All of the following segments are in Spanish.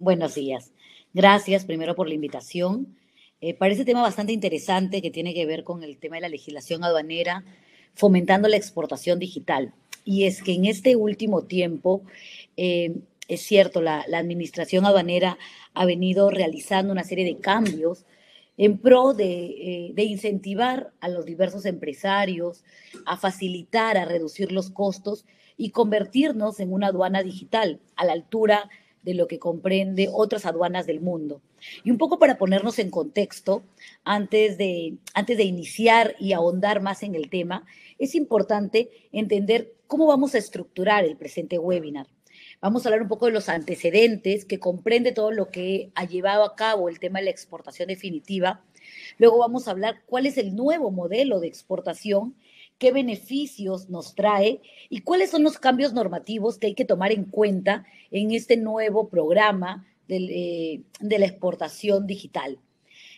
Buenos días. Gracias primero por la invitación. Eh, parece este tema bastante interesante que tiene que ver con el tema de la legislación aduanera, fomentando la exportación digital. Y es que en este último tiempo, eh, es cierto, la, administración aduanera ha venido realizando una serie de cambios en pro de, eh, de, incentivar a los diversos empresarios a facilitar, a reducir los costos y convertirnos en una aduana digital a la altura de lo que comprende otras aduanas del mundo. Y un poco para ponernos en contexto, antes de, antes de iniciar y ahondar más en el tema, es importante entender cómo vamos a estructurar el presente webinar. Vamos a hablar un poco de los antecedentes que comprende todo lo que ha llevado a cabo el tema de la exportación definitiva. Luego vamos a hablar cuál es el nuevo modelo de exportación qué beneficios nos trae y cuáles son los cambios normativos que hay que tomar en cuenta en este nuevo programa eh, de la exportación digital.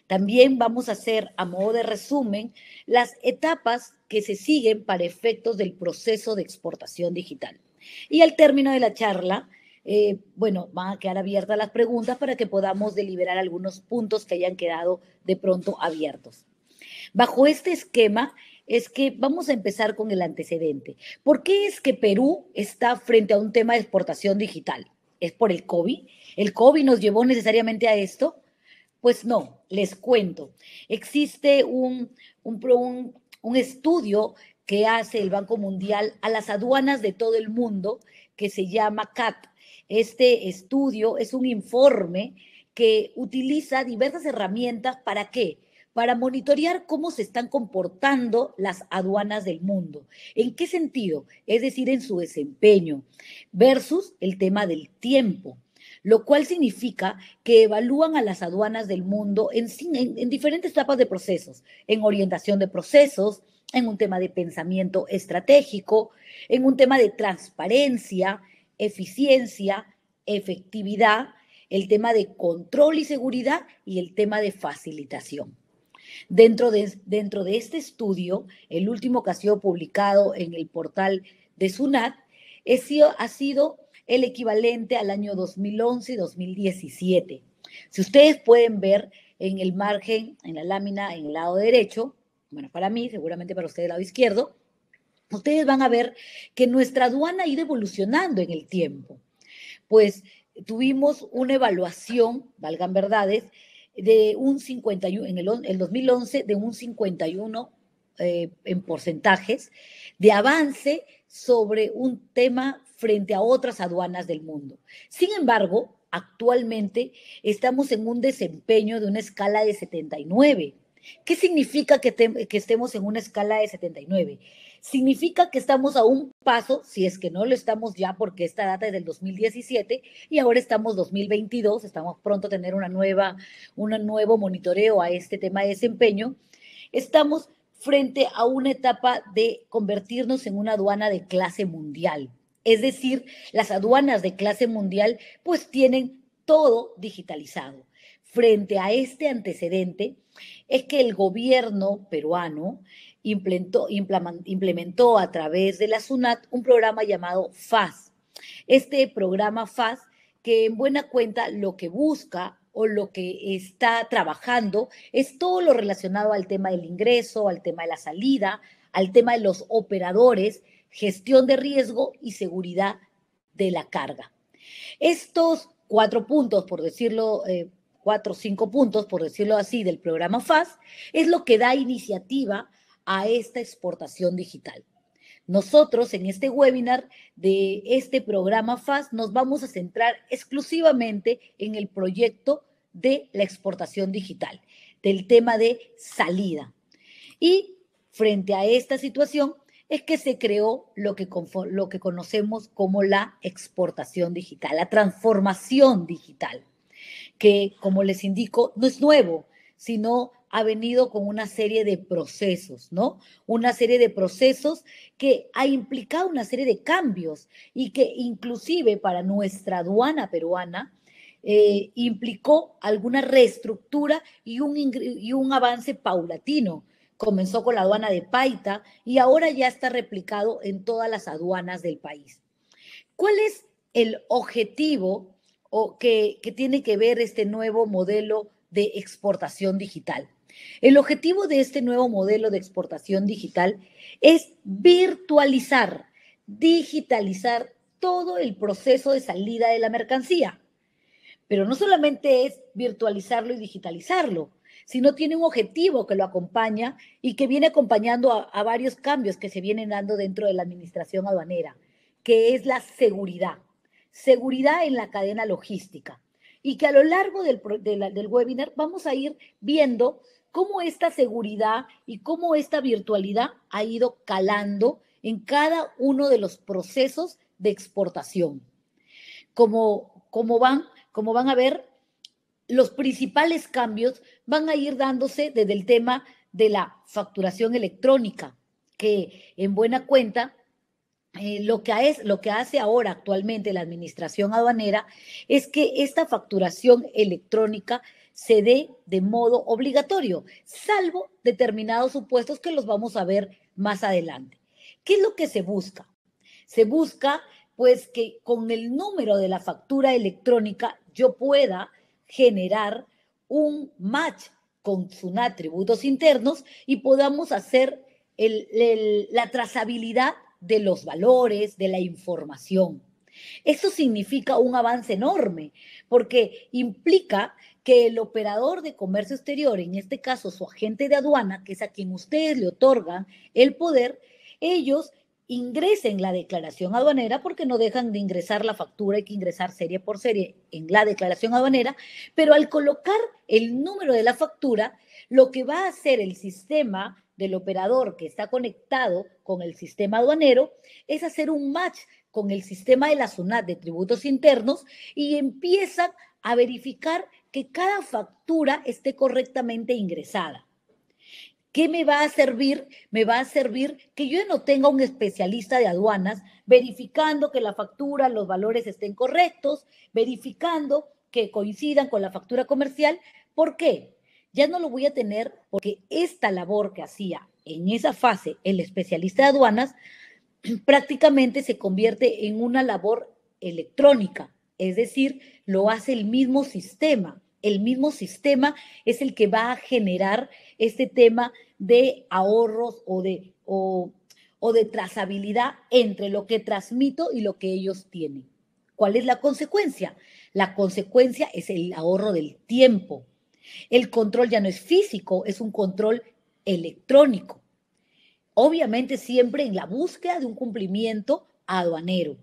También vamos a hacer, a modo de resumen, las etapas que se siguen para efectos del proceso de exportación digital. Y al término de la charla, eh, bueno, van a quedar abiertas las preguntas para que podamos deliberar algunos puntos que hayan quedado de pronto abiertos. Bajo este esquema, es que vamos a empezar con el antecedente. ¿Por qué es que Perú está frente a un tema de exportación digital? ¿Es por el COVID? ¿El COVID nos llevó necesariamente a esto? Pues no, les cuento. Existe un, un, estudio que hace el Banco Mundial a las aduanas de todo el mundo que se llama CAT. Este estudio es un informe que utiliza diversas herramientas para qué? para monitorear cómo se están comportando las aduanas del mundo. ¿En qué sentido? Es decir, en su desempeño versus el tema del tiempo lo cual significa que evalúan a las aduanas del mundo en, diferentes etapas de procesos, en orientación de procesos, en un tema de pensamiento estratégico, en un tema de transparencia, eficiencia, efectividad, el tema de control y seguridad y el tema de facilitación. Dentro de, dentro de este estudio, el último que ha sido publicado en el portal de SUNAT, ha sido el equivalente al año 2011 y 2017. Si ustedes pueden ver en el margen, en la lámina, en el lado derecho, bueno, para mí, seguramente para ustedes el lado izquierdo, ustedes van a ver que nuestra aduana ha ido evolucionando en el tiempo. Pues tuvimos una evaluación, valgan verdades, de un 51, en el, 2011 de un 51 eh, en porcentajes de avance sobre un tema frente a otras aduanas del mundo. Sin embargo, actualmente estamos en un desempeño de una escala de 79. ¿Qué significa que, que estemos en una escala de 79? significa que estamos a un paso, si es que no lo estamos ya, porque esta data es del 2017 y ahora estamos 2022, estamos pronto a tener una nueva, un nuevo monitoreo a este tema de desempeño. Estamos frente a una etapa de convertirnos en una aduana de clase mundial. Es decir, las aduanas de clase mundial pues tienen todo digitalizado. Frente a este antecedente es que el gobierno peruano implementó, implementó a través de la SUNAT un programa llamado FAS. Este programa FAS, que en buena cuenta lo que busca o lo que está trabajando es todo lo relacionado al tema del ingreso, al tema de la salida, al tema de los operadores, gestión de riesgo y seguridad de la carga. Estos cuatro puntos, por decirlo, eh, cuatro o cinco puntos, por decirlo así, del programa FAS, es lo que da iniciativa a esta exportación digital. Nosotros en este webinar de este programa FAS nos vamos a centrar exclusivamente en el proyecto de la exportación digital, del tema de salida. Y frente a esta situación es que se creó lo que, lo que conocemos como la exportación digital, la transformación digital, que como les indico no es nuevo, sino ha venido con una serie de procesos, ¿no? Una serie de procesos que ha implicado una serie de cambios y que inclusive para nuestra aduana peruana eh, implicó alguna reestructura y un, un avance paulatino. Comenzó con la aduana de Paita y ahora ya está replicado en todas las aduanas del país. ¿Cuál es el objetivo o que tiene que ver este nuevo modelo de exportación digital. El objetivo de este nuevo modelo de exportación digital es virtualizar, digitalizar todo el proceso de salida de la mercancía. Pero no solamente es virtualizarlo y digitalizarlo, sino tiene un objetivo que lo acompaña y que viene acompañando a, varios cambios que se vienen dando dentro de la administración aduanera, que es la seguridad. Seguridad en la cadena logística y que a lo largo del, webinar vamos a ir viendo cómo esta seguridad y cómo esta virtualidad ha ido calando en cada uno de los procesos de exportación. Como, van, como van a ver, los principales cambios van a ir dándose desde el tema de la facturación electrónica, que en buena cuenta eh, lo, que hace ahora actualmente la administración aduanera es que esta facturación electrónica se dé de modo obligatorio, salvo determinados supuestos que los vamos a ver más adelante. ¿Qué es lo que se busca? Se busca pues que con el número de la factura electrónica yo pueda generar un match con sus atributos internos y podamos hacer la trazabilidad de los valores, de la información. Eso significa un avance enorme, porque implica que el operador de comercio exterior, en este caso su agente de aduana, que es a quien ustedes le otorgan el poder, ellos ingresen la declaración aduanera porque no dejan de ingresar la factura, hay que ingresar serie por serie en la declaración aduanera, pero al colocar el número de la factura, lo que va a hacer el sistema el operador que está conectado con el sistema aduanero es hacer un match con el sistema de la SUNAT de tributos internos y empiezan a verificar que cada factura esté correctamente ingresada. ¿Qué me va a servir? Me va a servir que yo no tenga un especialista de aduanas verificando que la factura, los valores estén correctos, verificando que coincidan con la factura comercial. ¿Por qué? ya no lo voy a tener porque esta labor que hacía en esa fase el especialista de aduanas prácticamente se convierte en una labor electrónica, es decir, lo hace el mismo sistema. El mismo sistema es el que va a generar este tema de ahorros o de, o de trazabilidad entre lo que transmito y lo que ellos tienen. ¿Cuál es la consecuencia? La consecuencia es el ahorro del tiempo, el control ya no es físico, es un control electrónico. Obviamente siempre en la búsqueda de un cumplimiento aduanero.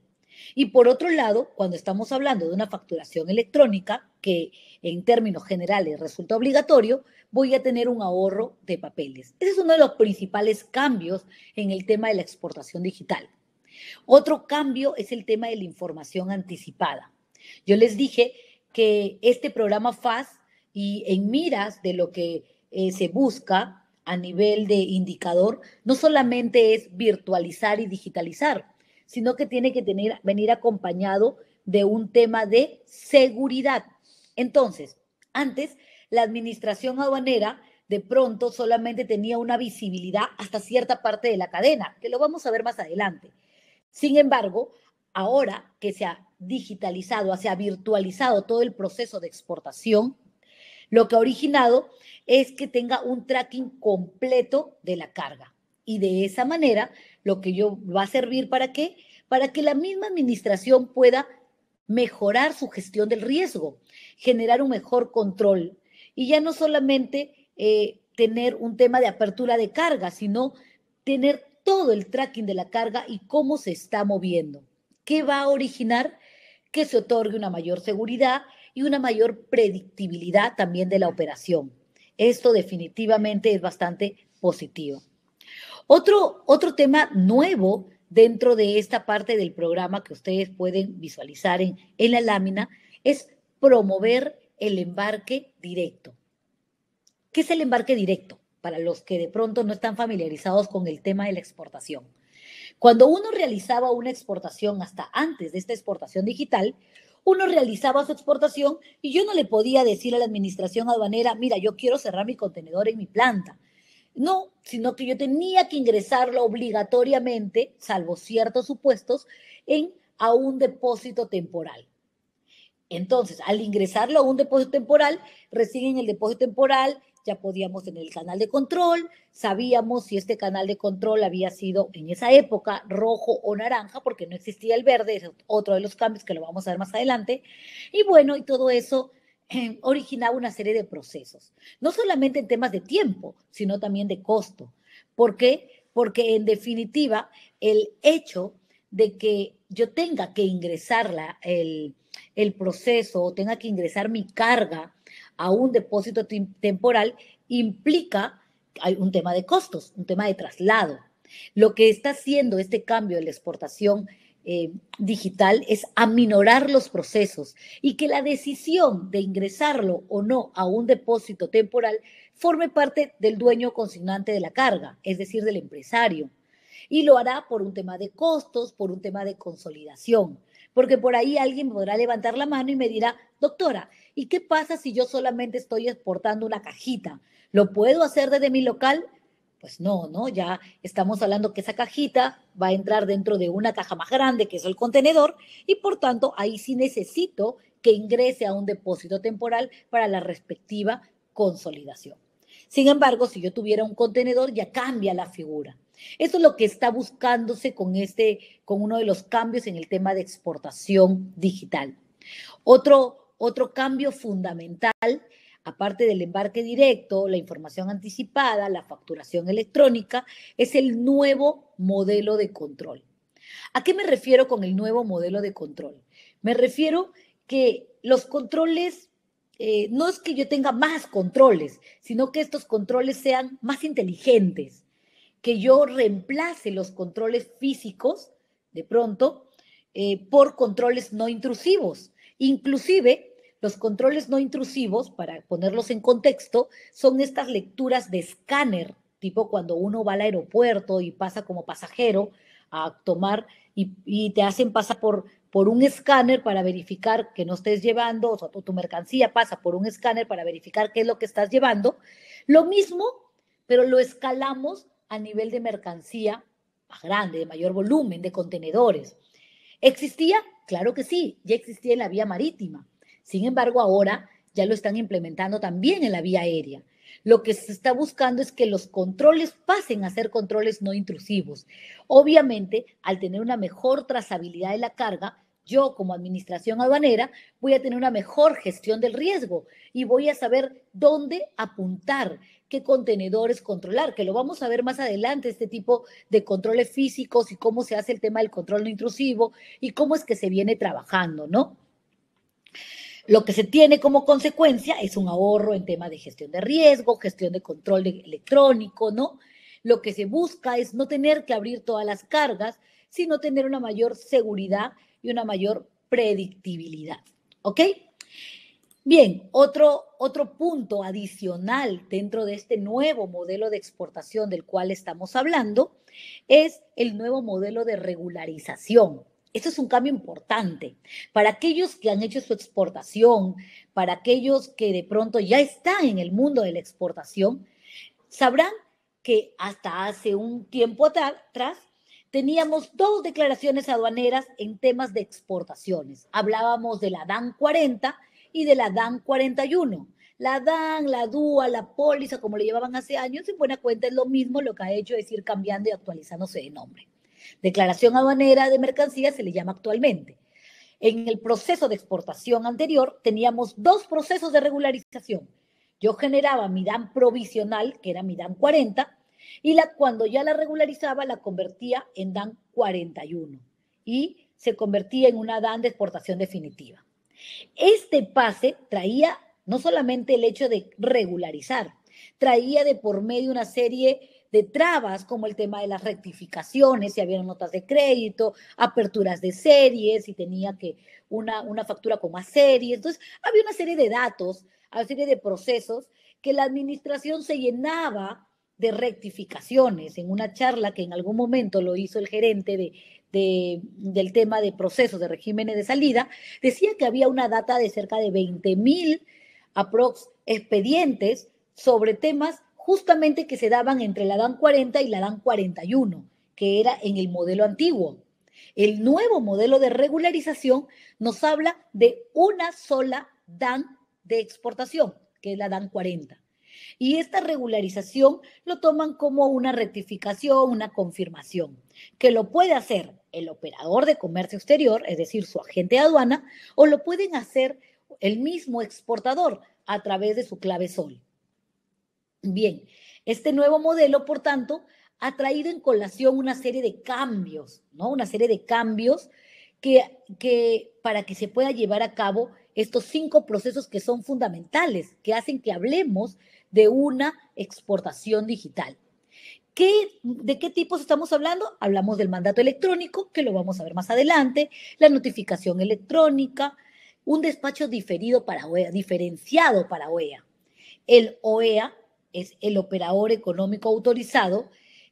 Y por otro lado, cuando estamos hablando de una facturación electrónica, que en términos generales resulta obligatorio, voy a tener un ahorro de papeles. Ese es uno de los principales cambios en el tema de la exportación digital. Otro cambio es el tema de la información anticipada. Yo les dije que este programa FAS y en miras de lo que eh, se busca a nivel de indicador, no solamente es virtualizar y digitalizar, sino que tiene que tener, venir acompañado de un tema de seguridad. Entonces, antes la administración aduanera de pronto solamente tenía una visibilidad hasta cierta parte de la cadena, que lo vamos a ver más adelante. Sin embargo, ahora que se ha digitalizado, se ha virtualizado todo el proceso de exportación, lo que ha originado es que tenga un tracking completo de la carga. Y de esa manera, lo que yo va a servir para qué? Para que la misma administración pueda mejorar su gestión del riesgo, generar un mejor control y ya no solamente eh, tener un tema de apertura de carga, sino tener todo el tracking de la carga y cómo se está moviendo. ¿Qué va a originar? Que se otorgue una mayor seguridad y una mayor predictibilidad también de la operación. Esto definitivamente es bastante positivo. Otro, otro tema nuevo dentro de esta parte del programa que ustedes pueden visualizar en, en la lámina es promover el embarque directo. ¿Qué es el embarque directo? Para los que de pronto no están familiarizados con el tema de la exportación. Cuando uno realizaba una exportación hasta antes de esta exportación digital, uno realizaba su exportación y yo no le podía decir a la administración aduanera, mira, yo quiero cerrar mi contenedor en mi planta. No, sino que yo tenía que ingresarlo obligatoriamente, salvo ciertos supuestos, en, a un depósito temporal. Entonces, al ingresarlo a un depósito temporal, reciben el depósito temporal, ya podíamos en el canal de control, sabíamos si este canal de control había sido en esa época rojo o naranja, porque no existía el verde, es otro de los cambios que lo vamos a ver más adelante. Y bueno, y todo eso em, originaba una serie de procesos, no solamente en temas de tiempo, sino también de costo. ¿Por qué? Porque en definitiva, el hecho de que yo tenga que ingresar el, el proceso o tenga que ingresar mi carga a un depósito temporal implica hay un tema de costos, un tema de traslado. Lo que está haciendo este cambio de la exportación eh, digital es aminorar los procesos y que la decisión de ingresarlo o no a un depósito temporal forme parte del dueño consignante de la carga, es decir, del empresario. Y lo hará por un tema de costos, por un tema de consolidación. Porque por ahí alguien podrá levantar la mano y me dirá, doctora, ¿Y qué pasa si yo solamente estoy exportando una cajita? ¿Lo puedo hacer desde mi local? Pues no, ¿no? Ya estamos hablando que esa cajita va a entrar dentro de una caja más grande, que es el contenedor, y por tanto ahí sí necesito que ingrese a un depósito temporal para la respectiva consolidación. Sin embargo, si yo tuviera un contenedor, ya cambia la figura. Eso es lo que está buscándose con, este, con uno de los cambios en el tema de exportación digital. Otro, otro cambio fundamental, aparte del embarque directo, la información anticipada, la facturación electrónica, es el nuevo modelo de control. ¿A qué me refiero con el nuevo modelo de control? Me refiero que los controles, eh, no es que yo tenga más controles, sino que estos controles sean más inteligentes, que yo reemplace los controles físicos de pronto eh, por controles no intrusivos. Inclusive los controles no intrusivos, para ponerlos en contexto, son estas lecturas de escáner, tipo cuando uno va al aeropuerto y pasa como pasajero a tomar y, te hacen pasar por, por un escáner para verificar que no estés llevando, o tu mercancía pasa por un escáner para verificar qué es lo que estás llevando. Lo mismo, pero lo escalamos a nivel de mercancía más grande, de mayor volumen, de contenedores. ¿Existía? Claro que sí, ya existía en la vía marítima. Sin embargo, ahora ya lo están implementando también en la vía aérea. Lo que se está buscando es que los controles pasen a ser controles no intrusivos. Obviamente, al tener una mejor trazabilidad de la carga, yo como administración aduanera voy a tener una mejor gestión del riesgo y voy a saber dónde apuntar, qué contenedores controlar, que lo vamos a ver más adelante, este tipo de controles físicos y cómo se hace el tema del control no intrusivo y cómo es que se viene trabajando, ¿no? Lo que se tiene como consecuencia es un ahorro en tema de gestión de riesgo, gestión de control electrónico, ¿no? Lo que se busca es no tener que abrir todas las cargas, sino tener una mayor seguridad y una mayor predictibilidad. ¿Ok? Bien, otro, otro punto adicional dentro de este nuevo modelo de exportación del cual estamos hablando es el nuevo modelo de regularización. Esto es un cambio importante para aquellos que han hecho su exportación, para aquellos que de pronto ya están en el mundo de la exportación, sabrán que hasta hace un tiempo atrás teníamos dos declaraciones aduaneras en temas de exportaciones. Hablábamos de la DAN 40 y de la DAN 41. La DAN, la DUA, la póliza, como le llevaban hace años, en buena cuenta es lo mismo lo que ha hecho es ir cambiando y actualizándose de nombre declaración aduanera de mercancías se le llama actualmente. En el proceso de exportación anterior teníamos dos procesos de regularización. Yo generaba mi DAN provisional, que era mi DAN 40, y la, cuando ya la regularizaba la convertía en DAN 41 y se convertía en una DAN de exportación definitiva. Este pase traía no solamente el hecho de regularizar, traía de por medio una serie de de trabas como el tema de las rectificaciones, si había notas de crédito, aperturas de series, si tenía que una, una factura con más series. Entonces, había una serie de datos, una serie de procesos que la administración se llenaba de rectificaciones. En una charla que en algún momento lo hizo el gerente de, del tema de procesos de regímenes de salida, decía que había una data de cerca de 20.000 mil aprox expedientes sobre temas justamente que se daban entre la DAN 40 y la DAN 41, que era en el modelo antiguo. El nuevo modelo de regularización nos habla de una sola DAN de exportación, que es la DAN 40. Y esta regularización lo toman como una rectificación, una confirmación, que lo puede hacer el operador de comercio exterior, es decir, su agente de aduana, o lo pueden hacer el mismo exportador a través de su clave sol. Bien, este nuevo modelo, por tanto, ha traído en colación una serie de cambios, ¿no? Una serie de cambios que, para que se pueda llevar a cabo estos cinco procesos que son fundamentales, que hacen que hablemos de una exportación digital. ¿De qué tipos estamos hablando? Hablamos del mandato electrónico, que lo vamos a ver más adelante, la notificación electrónica, un despacho diferido para OEA, diferenciado para OEA, el OEA es el operador económico autorizado,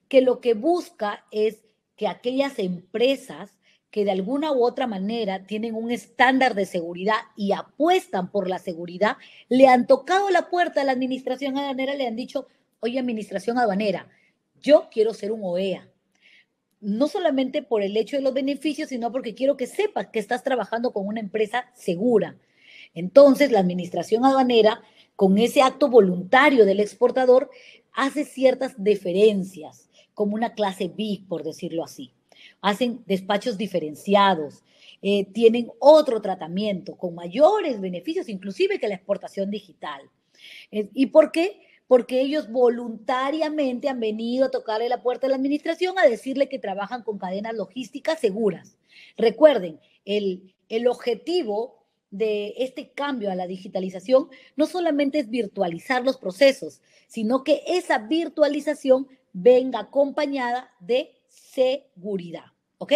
que lo que busca es que aquellas empresas que de alguna u otra manera tienen un estándar de seguridad y apuestan por la seguridad, le han tocado la puerta a la administración aduanera, le han dicho, oye administración aduanera, yo quiero ser un OEA. No solamente por el hecho de los beneficios, sino porque quiero que sepas que estás trabajando con una empresa segura. Entonces, la administración aduanera con ese acto voluntario del exportador, hace ciertas deferencias, como una clase B, por decirlo así. Hacen despachos diferenciados, eh, tienen otro tratamiento, con mayores beneficios, inclusive que la exportación digital. Eh, ¿Y por qué? Porque ellos voluntariamente han venido a tocarle la puerta a la administración a decirle que trabajan con cadenas logísticas seguras. Recuerden, el, el objetivo de este cambio a la digitalización no solamente es virtualizar los procesos, sino que esa virtualización venga acompañada de seguridad. ¿Ok?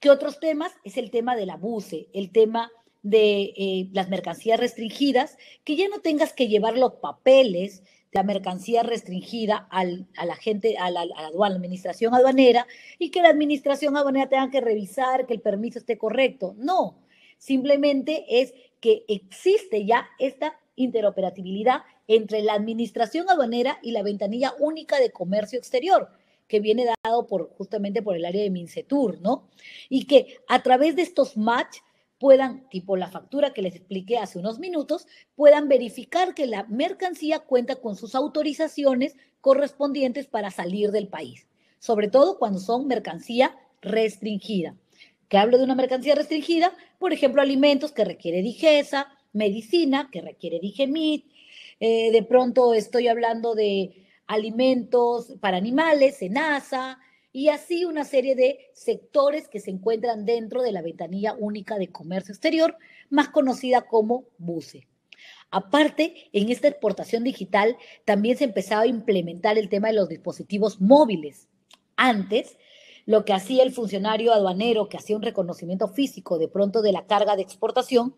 ¿Qué otros temas? Es el tema del abuse, el tema de eh, las mercancías restringidas, que ya no tengas que llevar los papeles de la mercancía restringida a la gente, a la, a la, administración aduanera y que la administración aduanera tenga que revisar que el permiso esté correcto. No, Simplemente es que existe ya esta interoperabilidad entre la administración aduanera y la ventanilla única de comercio exterior que viene dado por justamente por el área de Mincetur, ¿no? Y que a través de estos match puedan, tipo la factura que les expliqué hace unos minutos, puedan verificar que la mercancía cuenta con sus autorizaciones correspondientes para salir del país, sobre todo cuando son mercancía restringida que hablo de una mercancía restringida, por ejemplo, alimentos que requiere digesa, medicina que requiere digemit, eh, de pronto estoy hablando de alimentos para animales, cenaza, y así una serie de sectores que se encuentran dentro de la ventanilla única de comercio exterior, más conocida como BUCE. Aparte, en esta exportación digital también se empezaba a implementar el tema de los dispositivos móviles. Antes, lo que hacía el funcionario aduanero que hacía un reconocimiento físico de pronto de la carga de exportación,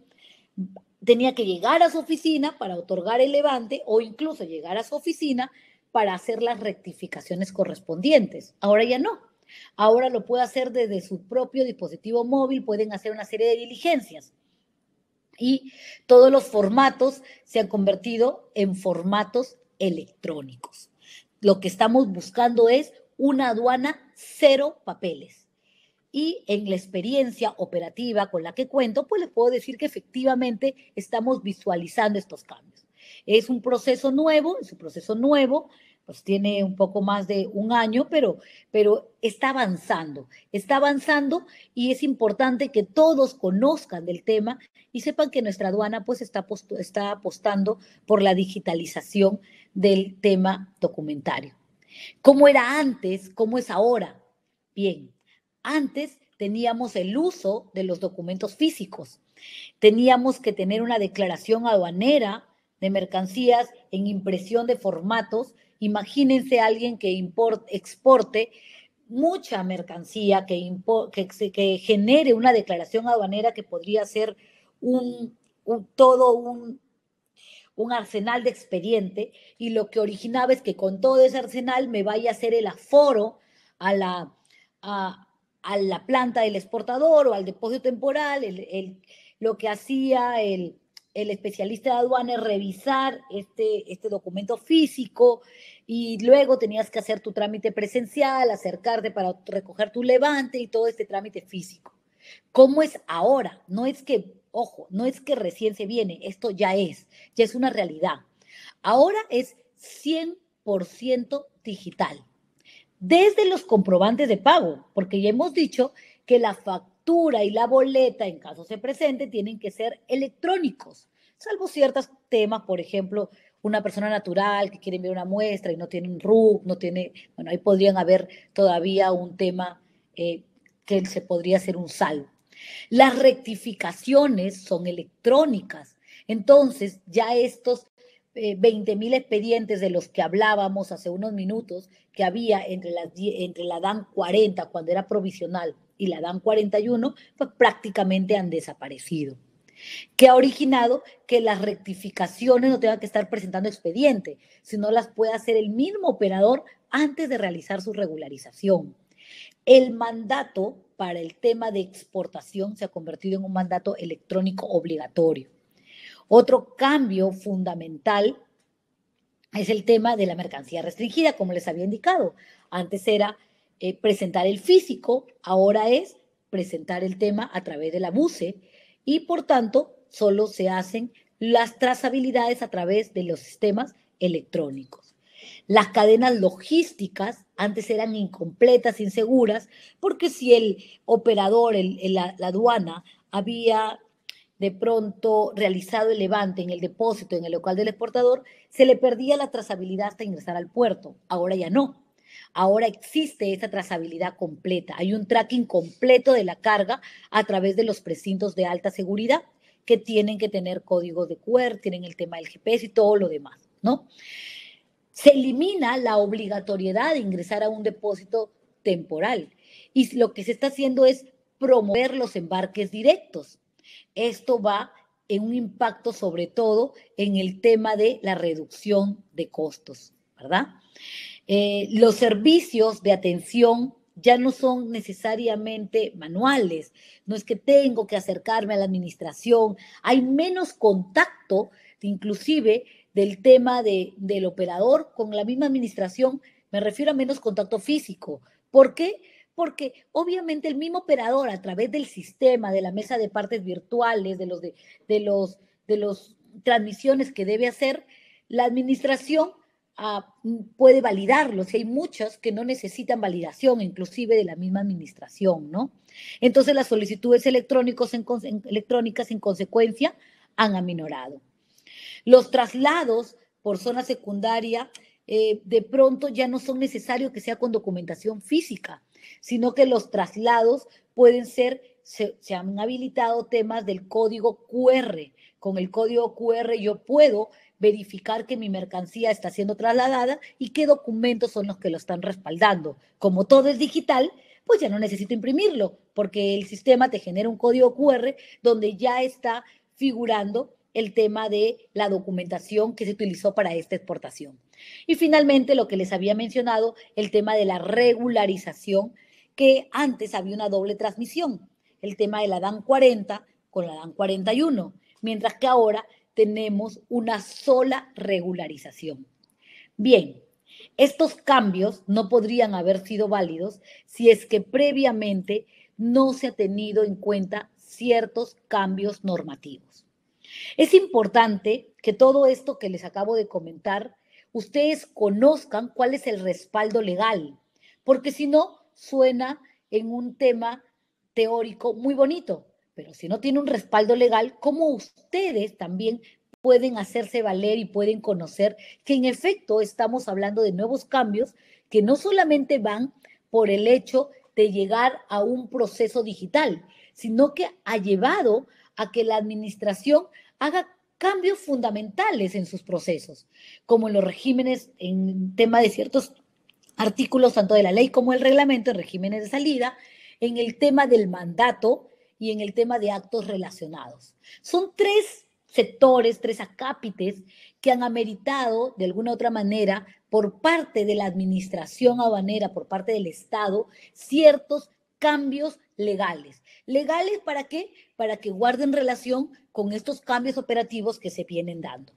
tenía que llegar a su oficina para otorgar el levante o incluso llegar a su oficina para hacer las rectificaciones correspondientes. Ahora ya no. Ahora lo puede hacer desde su propio dispositivo móvil, pueden hacer una serie de diligencias. Y todos los formatos se han convertido en formatos electrónicos. Lo que estamos buscando es una aduana cero papeles. Y en la experiencia operativa con la que cuento, pues les puedo decir que efectivamente estamos visualizando estos cambios. Es un proceso nuevo, es un proceso nuevo, pues tiene un poco más de un año, pero, pero está avanzando, está avanzando y es importante que todos conozcan del tema y sepan que nuestra aduana pues está, está apostando por la digitalización del tema documentario. ¿Cómo era antes? ¿Cómo es ahora? Bien, antes teníamos el uso de los documentos físicos. Teníamos que tener una declaración aduanera de mercancías en impresión de formatos. Imagínense a alguien que exporte mucha mercancía, que, genere una declaración aduanera que podría ser un todo un, un arsenal de expediente y lo que originaba es que con todo ese arsenal me vaya a hacer el aforo a la, a, la planta del exportador o al depósito temporal, el, lo que hacía el, especialista de es revisar este, este documento físico y luego tenías que hacer tu trámite presencial, acercarte para recoger tu levante y todo este trámite físico. ¿Cómo es ahora? No es que Ojo, no es que recién se viene, esto ya es, ya es una realidad. Ahora es 100% digital. Desde los comprobantes de pago, porque ya hemos dicho que la factura y la boleta, en caso se presente, tienen que ser electrónicos, salvo ciertos temas, por ejemplo, una persona natural que quiere enviar una muestra y no tiene un RUC, no tiene, bueno, ahí podrían haber todavía un tema eh, que se podría hacer un salvo. Las rectificaciones son electrónicas. Entonces, ya estos 20.000 eh, expedientes de los que hablábamos hace unos minutos, que había entre, las, entre la DAN 40, cuando era provisional, y la DAN 41, pues prácticamente han desaparecido que ha originado que las rectificaciones no tengan que estar presentando expediente, sino las puede hacer el mismo operador antes de realizar su regularización. El mandato para el tema de exportación se ha convertido en un mandato electrónico obligatorio. Otro cambio fundamental es el tema de la mercancía restringida, como les había indicado. Antes era eh, presentar el físico, ahora es presentar el tema a través de la BUCE y por tanto solo se hacen las trazabilidades a través de los sistemas electrónicos. Las cadenas logísticas antes eran incompletas, inseguras, porque si el operador, el, la, aduana, había de pronto realizado el levante en el depósito, en el local del exportador, se le perdía la trazabilidad hasta ingresar al puerto. Ahora ya no. Ahora existe esa trazabilidad completa. Hay un tracking completo de la carga a través de los precintos de alta seguridad que tienen que tener código de QR, e tienen el tema del GPS y todo lo demás, ¿no? se elimina la obligatoriedad de ingresar a un depósito temporal y lo que se está haciendo es promover los embarques directos. Esto va en un impacto sobre todo en el tema de la reducción de costos, ¿verdad? Eh, los servicios de atención ya no son necesariamente manuales, no es que tengo que acercarme a la administración, hay menos contacto, inclusive del tema de, del operador con la misma administración, me refiero a menos contacto físico. ¿Por qué? Porque obviamente el mismo operador a través del sistema, de la mesa de partes virtuales, de los de, los de transmisiones que debe hacer, la administración ah, puede validarlos. Y hay muchas que no necesitan validación, inclusive de la misma administración, ¿no? Entonces las solicitudes electrónicos electrónicas en consecuencia han aminorado. Los traslados por zona secundaria eh, de pronto ya no son necesarios que sea con documentación física, sino que los traslados pueden ser, se han habilitado temas del código QR. Con el código QR yo puedo verificar que mi mercancía está siendo trasladada y qué documentos son los que lo están respaldando. Como todo es digital, pues ya no necesito imprimirlo, porque el sistema te genera un código QR donde ya está figurando el tema de la documentación que se utilizó para esta exportación. Y finalmente, lo que les había mencionado, el tema de la regularización, que antes había una doble transmisión, el tema de la DAN 40 con la DAN 41, mientras que ahora tenemos una sola regularización. Bien, estos cambios no podrían haber sido válidos si es que previamente no se ha tenido en cuenta ciertos cambios normativos. Es importante que todo esto que les acabo de comentar, ustedes conozcan cuál es el respaldo legal, porque si no, suena en un tema teórico muy bonito, pero si no tiene un respaldo legal, ¿cómo ustedes también pueden hacerse valer y pueden conocer que en efecto estamos hablando de nuevos cambios que no solamente van por el hecho de llegar a un proceso digital, sino que ha llevado a que la administración haga cambios fundamentales en sus procesos, como en los regímenes en tema de ciertos artículos tanto de la ley como el reglamento, en regímenes de salida, en el tema del mandato y en el tema de actos relacionados. Son tres sectores, tres acápites que han ameritado de alguna u otra manera por parte de la administración habanera, por parte del Estado, ciertos cambios legales. ¿Legales para qué? Para que guarden relación con estos cambios operativos que se vienen dando.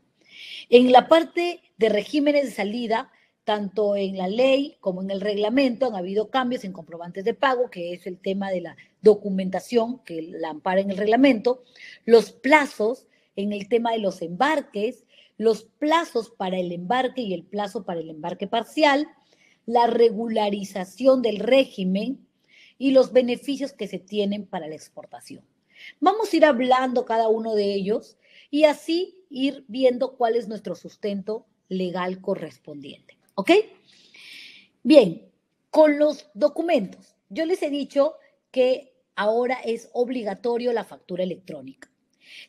En la parte de regímenes de salida, tanto en la ley como en el reglamento han habido cambios en comprobantes de pago, que es el tema de la documentación que la ampara en el reglamento, los plazos en el tema de los embarques, los plazos para el embarque y el plazo para el embarque parcial, la regularización del régimen, y los beneficios que se tienen para la exportación. Vamos a ir hablando cada uno de ellos y así ir viendo cuál es nuestro sustento legal correspondiente. ¿Ok? Bien, con los documentos. Yo les he dicho que ahora es obligatorio la factura electrónica.